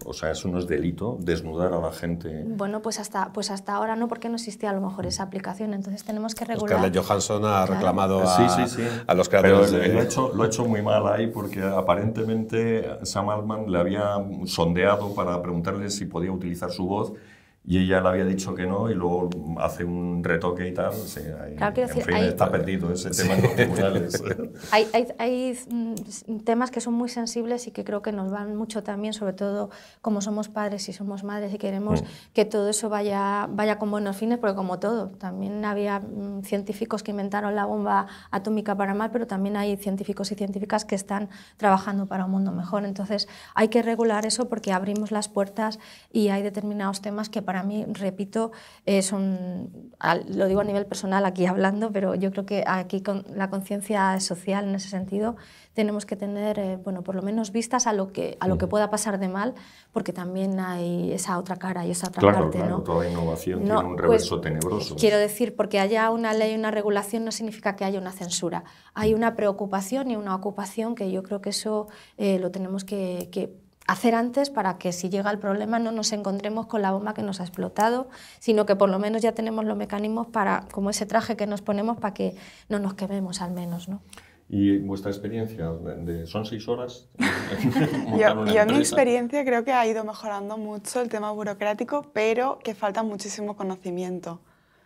O sea, eso no es delito, desnudar a la gente... Bueno, pues hasta, pues hasta ahora no, porque no existía a lo mejor esa mm. aplicación, entonces tenemos que regular... Scarlett Johansson ha reclamado ah, a, los creadores de... Lo he, hecho, lo he hecho muy mal ahí porque aparentemente Sam Altman le había sondeado para preguntarle si podía utilizar su voz y ella le había dicho que no y luego hace un retoque y tal. claro, en fin, está perdido ese tema los [laughs] hay, hay, mm, temas que son muy sensibles y que creo que nos van mucho también, sobre todo como somos padres y somos madres y queremos mm. que todo eso vaya, vaya con buenos fines, porque como todo, también había mm, científicos que inventaron la bomba atómica para mal, pero también hay científicos y científicas que están trabajando para un mundo mejor. Entonces hay que regular eso porque abrimos las puertas y hay determinados temas que para para mí, repito, es un, lo digo a nivel personal aquí hablando, pero yo creo que aquí con la conciencia social en ese sentido tenemos que tener, eh, bueno, por lo menos vistas a lo, que, a lo que pueda pasar de mal, porque también hay esa otra cara y esa otra claro, parte. Claro, ¿no? toda innovación tiene un pues, reverso tenebroso. Quiero decir, porque haya una ley, una regulación, no significa que haya una censura. Hay una preocupación y una ocupación que yo creo que eso eh, lo tenemos que, que hacer antes para que si llega el problema no nos encontremos con la bomba que nos ha explotado, sino que por lo menos ya tenemos los mecanismos para, como ese traje que nos ponemos, para que no nos quememos al menos. ¿no? ¿Y vuestra experiencia? ¿Son seis horas? [laughs] yo, yo mi experiencia creo que ha ido mejorando mucho el tema burocrático, pero que falta muchísimo conocimiento.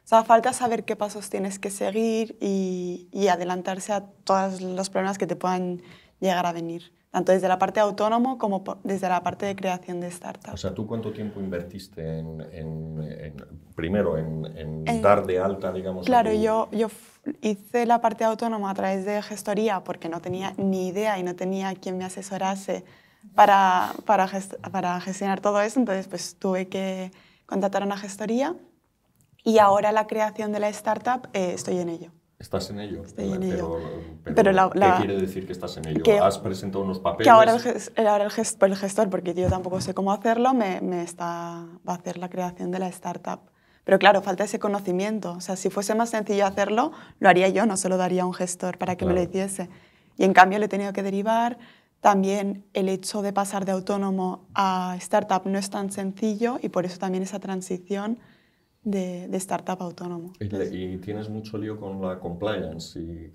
O sea, falta saber qué pasos tienes que seguir y, y adelantarse a todos los problemas que te puedan llegar a venir tanto desde la parte autónomo como desde la parte de creación de startups. O sea, ¿tú cuánto tiempo invertiste en, primero, en, dar de alta, digamos? Claro, yo, yo hice la parte autónoma a través de gestoría porque no tenía ni idea y no tenía quien me asesorase para, para, para gestionar todo eso, entonces pues tuve que contratar una gestoría y ahora la creación de la startup eh, estoy en ello. Estás en ello. Pero, ¿qué quiere decir que estás en ello? Has presentado unos papeles. Que ahora el, gestor, porque yo tampoco sé cómo hacerlo, me, está, va a hacer la creación de la startup. Pero claro, falta ese conocimiento. O sea, si fuese más sencillo hacerlo, lo haría yo, no se lo daría a un gestor para que me lo hiciese. Y en cambio le he tenido que derivar. También el hecho de pasar de autónomo a startup no es tan sencillo y por eso también esa transición de, startup autónomo. Y, tienes mucho lío con la compliance y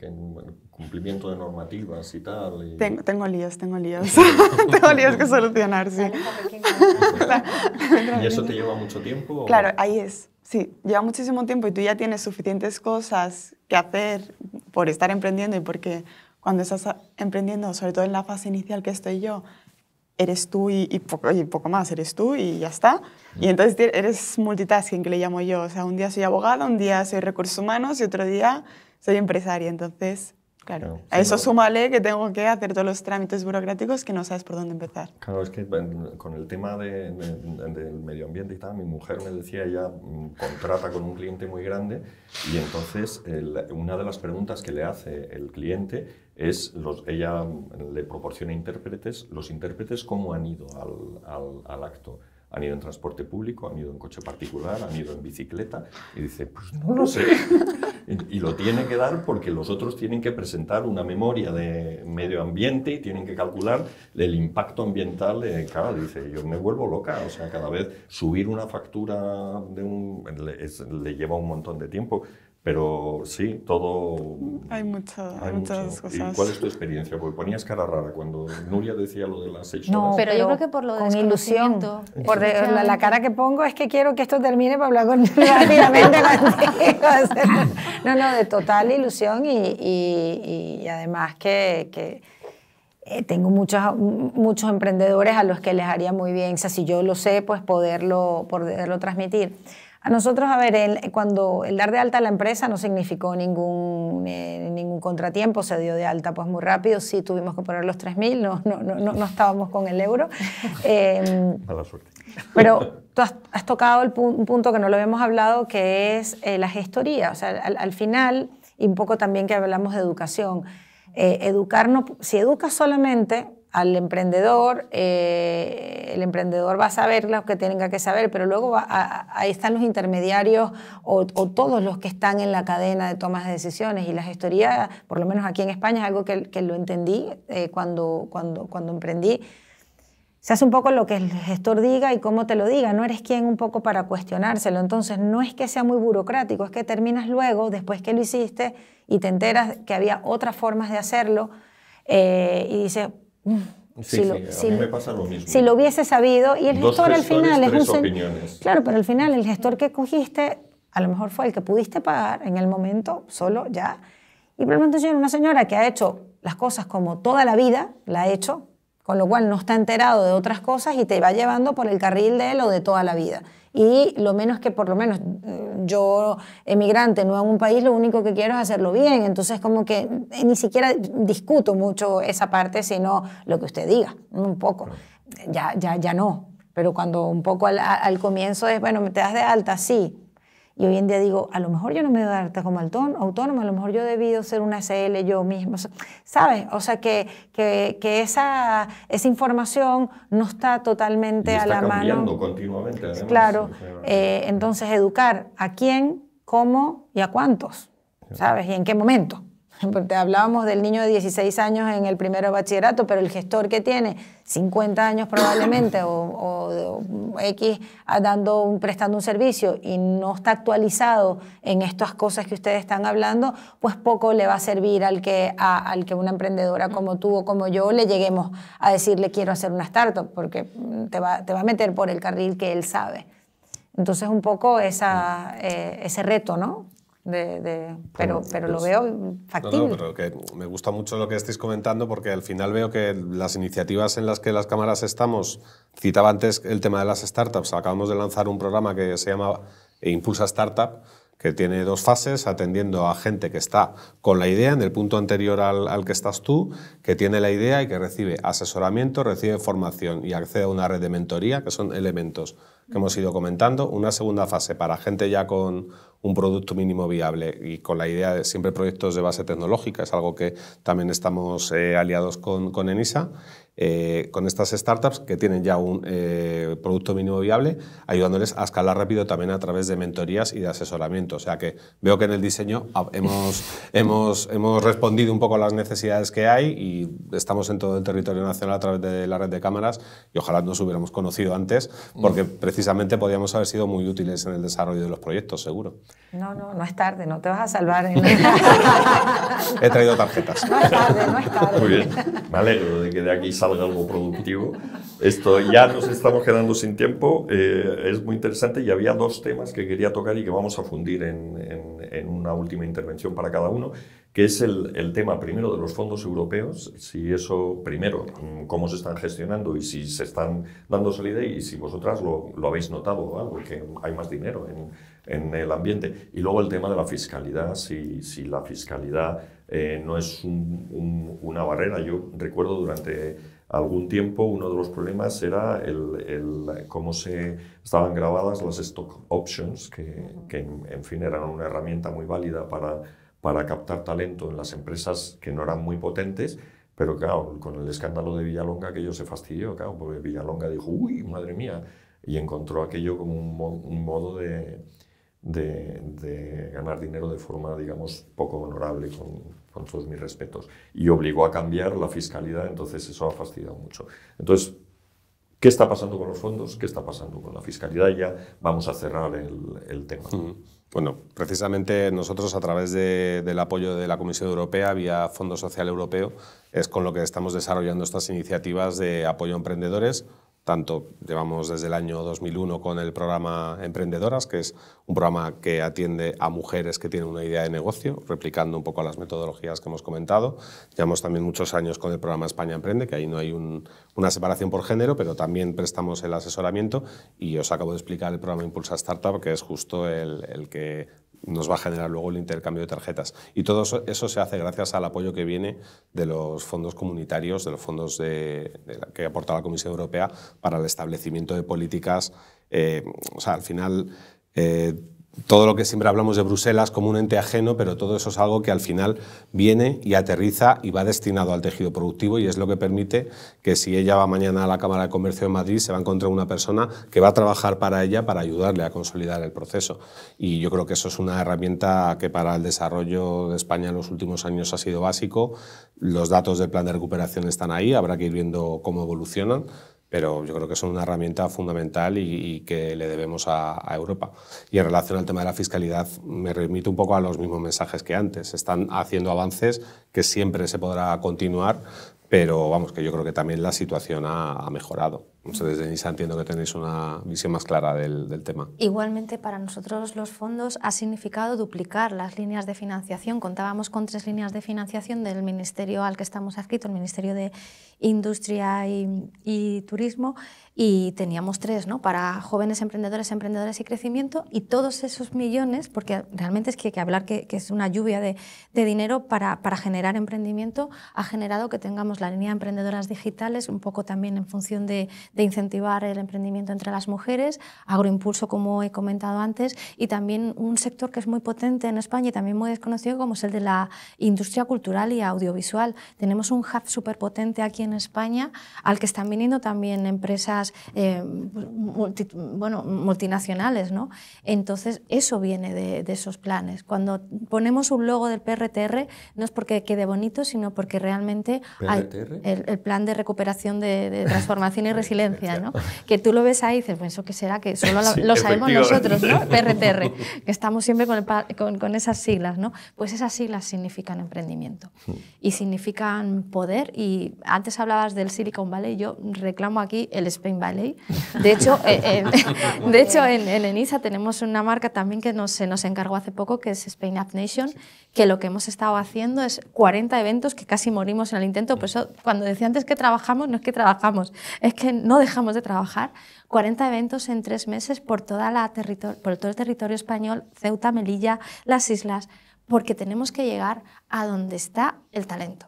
cumplimiento de normativas y tal. Tengo, tengo, líos, tengo líos. [laughs] tengo líos que solucionar, sí. [laughs] ¿Y eso te lleva mucho tiempo? Claro, ahí es. Sí, lleva muchísimo tiempo y tú ya tienes suficientes cosas que hacer por estar emprendiendo y porque cuando estás emprendiendo, sobre todo en la fase inicial que estoy yo, eres tú y, poco, y, poco, más, eres tú y ya está. Y entonces eres multitasking, que le llamo yo. O sea, un día soy abogada, un día soy recursos humanos y otro día soy empresaria. Entonces Claro. A eso súmale que tengo que hacer todos los trámites burocráticos que no sabes por dónde empezar. Claro, es que con el tema de, del medio ambiente y tal, mi mujer me decía, ella mm, contrata con un cliente muy grande y entonces una de las preguntas que le hace el cliente es, ella le proporciona intérpretes, los intérpretes cómo han ido al, al acto han ido en transporte público, han ido en coche particular, han ido en bicicleta, y dice, pues no lo sé. y, lo tiene que dar porque los otros tienen que presentar una memoria de medio ambiente y tienen que calcular el impacto ambiental. claro, dice, yo me vuelvo loca, o sea, cada vez subir una factura de le lleva un montón de tiempo. Pero sí, todo... Hay, muchas cosas. ¿Y cuál es tu experiencia? Porque ponías cara rara cuando Nuria decía lo de las seis horas. No, pero, yo creo que por lo de con ilusión. Por la, cara que pongo es que quiero que esto termine para hablar con, [laughs] rápidamente contigo. No, no, de total ilusión y, y, y además que, que eh, tengo muchos, muchos emprendedores a los que les haría muy bien, o sea, si yo lo sé, pues poderlo, poderlo transmitir. A nosotros, a ver, cuando el dar de alta a la empresa no significó ningún, eh, ningún contratiempo, se dio de alta pues muy rápido, sí tuvimos que poner los 3.000, no, no, no, no estábamos con el euro. [laughs] Eh, em, la suerte. Pero tú has, tocado el un punto que no lo habíamos hablado, que es eh, la gestoría. O sea, al, al, final, y un poco también que hablamos de educación, eh, educarnos, si educas solamente, al emprendedor, eh, el emprendedor va a saber lo que tenga que saber, pero luego va ahí están los intermediarios o, todos los que están en la cadena de tomas de decisiones y la gestoría, por lo menos aquí en España, es algo que, que lo entendí eh, cuando, cuando, cuando emprendí. Se hace un poco lo que el gestor diga y cómo te lo diga, no eres quien un poco para cuestionárselo. Entonces, no es que sea muy burocrático, es que terminas luego, después que lo hiciste, y te enteras que había otras formas de hacerlo, eh, y dices, si, lo, me pasa lo mismo. si lo hubiese sabido, y el gestor al final es un... Opiniones. Claro, pero al final el gestor que cogiste a lo mejor fue el que pudiste pagar en el momento, solo, ya. Y probablemente yo una señora que ha hecho las cosas como toda la vida, la ha hecho, con lo cual no está enterado de otras cosas y te va llevando por el carril de él o de toda la vida. Y lo menos que por lo menos mm, yo, emigrante, no en un país, lo único que quiero es hacerlo bien. Entonces como que eh, ni siquiera discuto mucho esa parte, sino lo que usted diga, un poco. Ya, ya, ya no. Pero cuando un poco al, al comienzo es, bueno, ¿me te das de alta? Sí. Y hoy en día digo, a lo mejor yo no me debo dar como autónomo, a lo mejor yo debido ser una SL yo mismo. ¿Sabes? O sea, que, esa, esa información no está totalmente a la cambiando mano. continuamente. Claro. Eh, entonces, educar a quién, cómo y a cuántos. ¿Sabes? ¿Y en qué momento? [laughs] Te hablábamos del niño de 16 años en el primero de bachillerato, pero el gestor que tiene 50 años probablemente o, X dando un, prestando un servicio y no está actualizado en estas cosas que ustedes están hablando, pues poco le va a servir al que, al que una emprendedora como tú o como yo le lleguemos a decirle quiero hacer una startup, porque mm, te va, te va a meter por el carril que él sabe. Entonces, un poco eh, ese reto, ¿no? pero, lo veo factible. me gusta mucho lo que estáis comentando porque al final veo que las iniciativas en las que las cámaras estamos, citaba antes el tema de las startups, acabamos de lanzar un programa que se llama e Impulsa Startup, que tiene dos fases, atendiendo a gente que está con la idea, en el punto anterior al, que estás tú, que tiene la idea y que recibe asesoramiento, recibe formación y accede a una red de mentoría, que son elementos que hemos ido comentando. Una segunda fase para gente ya con un producto mínimo viable y con la idea de siempre proyectos de base tecnológica, es algo que también estamos eh, aliados con, con ENISA. Eh, con estas startups que tienen ya un eh, producto mínimo viable, ayudándoles a escalar rápido también a través de mentorías y de asesoramiento. O sea que veo que en el diseño hemos, [laughs] hemos, hemos respondido un poco a las necesidades que hay y estamos en todo el territorio nacional a través de la red de cámaras y ojalá nos hubiéramos conocido antes porque mm. precisamente podíamos haber sido muy útiles en el desarrollo de los proyectos, seguro. No, no, no es tarde, no te vas a salvar. [laughs] He traído tarjetas. [laughs] Muy bien, me alegro de que de aquí salga algo productivo. Esto, ya nos estamos quedando sin tiempo, eh, es muy interesante y había dos temas que quería tocar y que vamos a fundir en, en, una última intervención para cada uno, que es el, el, tema primero de los fondos europeos, si eso primero, mm, cómo se están gestionando y si se están dando salida y si vosotras lo, lo habéis notado, algo, que hay más dinero en, en el ambiente. Y luego el tema de la fiscalidad, si, si la fiscalidad eh, no es una barrera. Yo recuerdo durante algún tiempo uno de los problemas era el, cómo se estaban grabadas las stock options, que, en, fin eran una herramienta muy válida para, para captar talento en las empresas que no eran muy potentes, pero claro, con el escándalo de Villalonga aquello se fastidió, claro, porque Villalonga dijo, uy, madre mía, y encontró aquello como un, modo de, de ganar dinero de forma, digamos, poco honorable con, con todos mis respetos, y obligó a cambiar la fiscalidad, entonces eso ha fastidiado mucho. Entonces, ¿qué está pasando con los fondos? ¿Qué está pasando con la fiscalidad? Ya vamos a cerrar el, tema. Bueno, precisamente nosotros a través del apoyo de la Comisión Europea vía Fondo Social Europeo es con lo que estamos desarrollando estas iniciativas de apoyo a emprendedores, tanto llevamos desde el año 2001 con el programa Emprendedoras, que es un programa que atiende a mujeres que tienen una idea de negocio, replicando un poco las metodologías que hemos comentado. Llevamos también muchos años con el programa España Emprende, que ahí no hay una separación por género, pero también prestamos el asesoramiento y os acabo de explicar el programa Impulsa Startup, que es justo el que nos va a generar luego el intercambio de tarjetas. Y todo eso, se hace gracias al apoyo que viene de los fondos comunitarios, de los fondos de, que aporta la Comisión Europea para el establecimiento de políticas. Eh, o sea, al final, eh, todo lo que siempre hablamos de Bruselas como un ente ajeno, pero todo eso es algo que al final viene y aterriza y va destinado al tejido productivo y es lo que permite que si ella va mañana a la Cámara de Comercio de Madrid se va a encontrar una persona que va a trabajar para ella para ayudarle a consolidar el proceso. Y yo creo que eso es una herramienta que para el desarrollo de España en los últimos años ha sido básico. Los datos del plan de recuperación están ahí, habrá que ir viendo cómo evolucionan pero yo creo que son una herramienta fundamental y, que le debemos a, Europa. Y en relación al tema de la fiscalidad, me remito un poco a los mismos mensajes que antes. están haciendo avances que siempre se podrá continuar, pero vamos, que yo creo que también la situación ha mejorado desde NISA entiendo que tenéis una visión más clara del, tema. Igualmente, para nosotros los fondos ha significado duplicar las líneas de financiación. Contábamos con tres líneas de financiación del ministerio al que estamos adscritos, el Ministerio de Industria y Turismo y teníamos tres, ¿no? Para jóvenes emprendedores, emprendedoras y crecimiento, y todos esos millones, porque realmente es que, hay que hablar que, es una lluvia de, dinero para, para, generar emprendimiento, ha generado que tengamos la línea de emprendedoras digitales, un poco también en función de, de incentivar el emprendimiento entre las mujeres, agroimpulso, como he comentado antes, y también un sector que es muy potente en España y también muy desconocido, como es el de la industria cultural y audiovisual. Tenemos un hub súper potente aquí en España, al que están viniendo también empresas eh, pues, bueno, multinacionales. ¿no? Entonces, eso viene de, esos planes. Cuando ponemos un logo del PRTR, no es porque quede bonito, sino porque realmente hay el, plan de recuperación de, transformación y [laughs] resiliencia, ¿no? que tú lo ves ahí y dices, pues eso qué será, que solo lo, sabemos nosotros, ¿no? [laughs] PRTR, que estamos siempre con, esas siglas. ¿no? Pues esas siglas significan emprendimiento y significan poder. Y antes hablabas del Silicon Valley, yo reclamo aquí el, Ballet, De hecho, [laughs] eh, eh, de hecho en, ENISA tenemos una marca también que se nos encargó hace poco, que es Spain Up Nation, que lo que hemos estado haciendo es 40 eventos que casi morimos en el intento. Por eso, cuando decía antes que trabajamos, no es que trabajamos, es que no dejamos de trabajar. 40 eventos en tres meses por, toda por todo el territorio español, Ceuta, Melilla, las islas, porque tenemos que llegar a donde está el talento.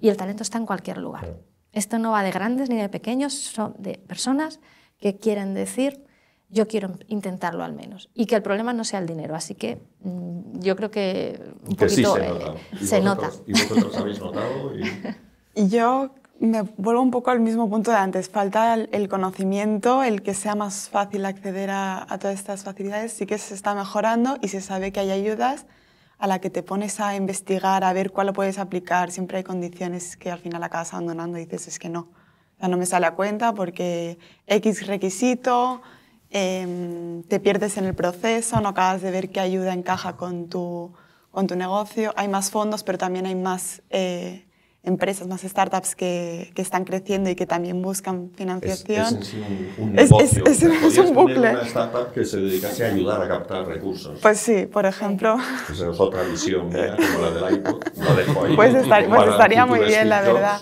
Y el talento está en cualquier lugar. Esto no va de grandes ni de pequeños, son de personas que quieren decir, yo quiero intentarlo al menos. Y que el problema no sea el dinero. Así que mm, yo creo que un pues poquito sí se, eh, nota. ¿Y se nota. ¿Y vosotros habéis notado? [laughs] Y... Yo me vuelvo un poco al mismo punto de antes. Falta el, conocimiento, el que sea más fácil acceder a, a, todas estas facilidades. Sí que se está mejorando y se sabe que hay ayudas a la que te pones a investigar, a ver cuál lo puedes aplicar, siempre hay condiciones que al final acabas abandonando y dices, es que no, ya no me sale a cuenta porque X requisito, em, te pierdes en el proceso, no acabas de ver qué ayuda encaja con tu, con tu negocio, hay más fondos, pero también hay más eh, empresas, más startups que, que, están creciendo y que también buscan financiación. Es, es un, un, Es, un bucle. una startup que se dedicase a ayudar a captar recursos. Pues sí, por ejemplo. Esa es otra visión como la del iPod. Pues, estaría pues muy bien, la verdad.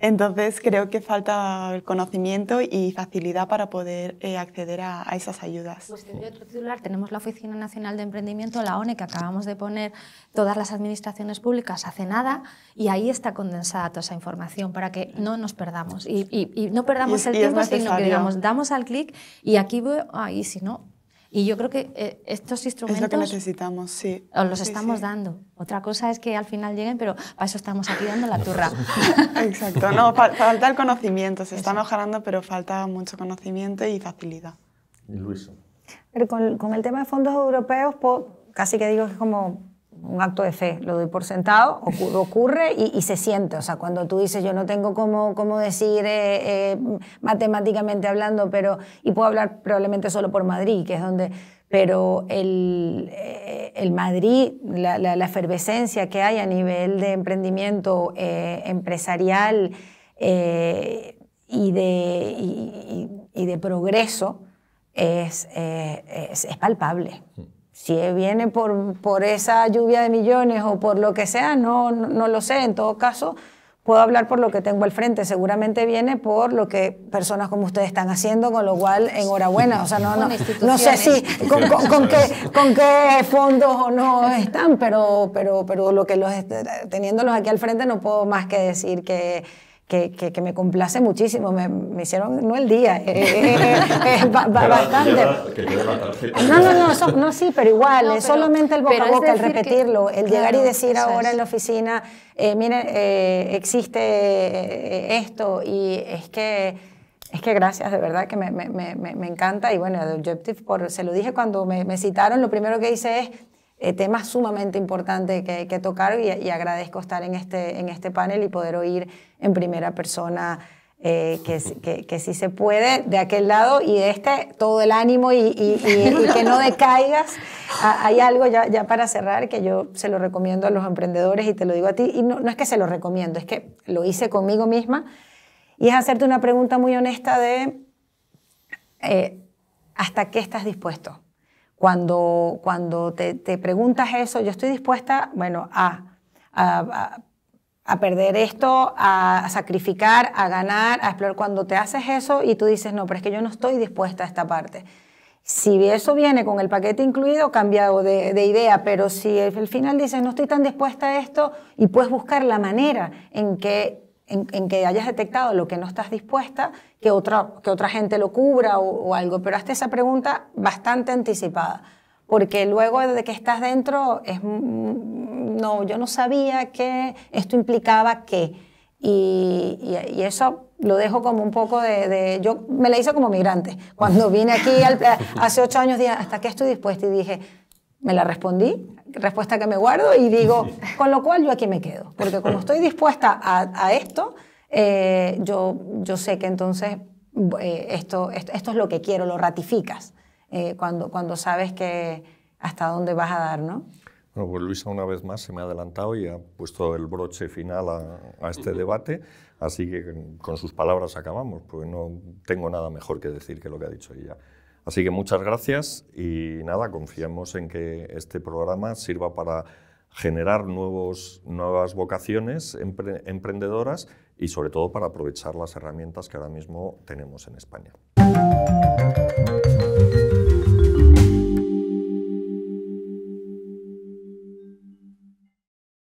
Entonces creo que falta el conocimiento y facilidad para poder eh, acceder a, esas ayudas. Pues otro titular. Tenemos la Oficina Nacional de Emprendimiento, la ONE, que acabamos de poner todas las administraciones públicas hace nada y ahí está condenada esa toda esa información para que no nos perdamos y, no perdamos el tiempo, sino que digamos, damos al clic y aquí voy ahí si no. Y yo creo que eh, estos instrumentos... que necesitamos, sí. los estamos dando. Otra cosa es que al final lleguen, pero para eso estamos aquí dando la turra. [laughs] Exacto. No, falta el conocimiento. Se está mejorando, pero falta mucho conocimiento y facilidad. Luis. Pero con, el tema de fondos europeos, casi que digo que es como un acto de fe, lo doy por sentado, [laughs] ocurre y, se siente. O sea, cuando tú dices, yo no tengo cómo, cómo decir eh, eh, matemáticamente hablando, pero, y puedo hablar probablemente solo por Madrid, que es donde, pero el, eh, el Madrid, la, efervescencia que hay a nivel de emprendimiento empresarial y, de, de progreso es, es, palpable. Hmm. Si viene por, por esa lluvia de millones o por lo que sea, no, no, lo sé. En todo caso, puedo hablar por lo que tengo al frente, seguramente viene por lo que personas como ustedes están haciendo, con lo cual enhorabuena, o sea, no, no, no sé si con, qué, con, qué, fondos o no están, pero, pero, pero lo que los teniéndolos aquí al frente no puedo más que decir que que, me complace muchísimo. Me, hicieron, no el día, eh, eh, eh, bastante. No, no, no, no, sí, pero igual, es solamente el boca a boca, el repetirlo, el llegar y decir ahora en la oficina, mire, existe esto y es que... Es que gracias, de verdad que me, me, me, me, encanta. Y bueno, The Objective, por, se lo dije cuando me, citaron, lo primero que hice es, eh, tema sumamente importante que, tocar y, agradezco estar en este, en este panel y poder oír en primera persona eh, que, que, si se puede, de aquel lado y de este, todo el ánimo y, [laughs] que no decaigas. hay algo ya, para cerrar que yo se lo recomiendo a los emprendedores y te lo digo a ti, y no, no, es que se lo recomiendo, es que lo hice conmigo misma, y es hacerte una pregunta muy honesta de eh, hasta qué estás dispuesto. Cuando, cuando te, preguntas eso, yo estoy dispuesta, bueno, a, a, perder esto, a sacrificar, a ganar, a explorar. Cuando te haces eso y tú dices, no, pero es que yo no estoy dispuesta a esta parte. Si eso viene con el paquete incluido, cambiado de, de idea, pero si al final dices, no estoy tan dispuesta a esto, y puedes buscar la manera en que en, que hayas detectado lo que no estás dispuesta, que otra, que otra gente lo cubra o, algo, pero hazte esa pregunta bastante anticipada, porque luego de que estás dentro, es, mm, mm, no, yo no sabía que esto implicaba qué. y, y, eso lo dejo como un poco de, Yo me la hice como migrante. Cuando vine aquí [laughs] hace ocho años, dije, ¿hasta qué estoy dispuesta? Y dije, me la respondí, respuesta que me guardo y digo, [laughs] con lo cual yo aquí me quedo, porque como estoy dispuesta a, esto, eh, yo, yo sé que entonces eh, esto, esto, es lo que quiero, lo ratificas eh, cuando, cuando sabes que hasta dónde vas a dar, ¿no? Bueno, pues Luisa una vez más se me ha adelantado y ha puesto el broche final a, a este debate, así que con sus palabras acabamos, porque no tengo nada mejor que decir que lo que ha dicho ella. Así que muchas gracias y nada, confiamos en que este programa sirva para generar nuevos, nuevas vocaciones emprendedoras y sobre todo para aprovechar las herramientas que ahora mismo tenemos en España.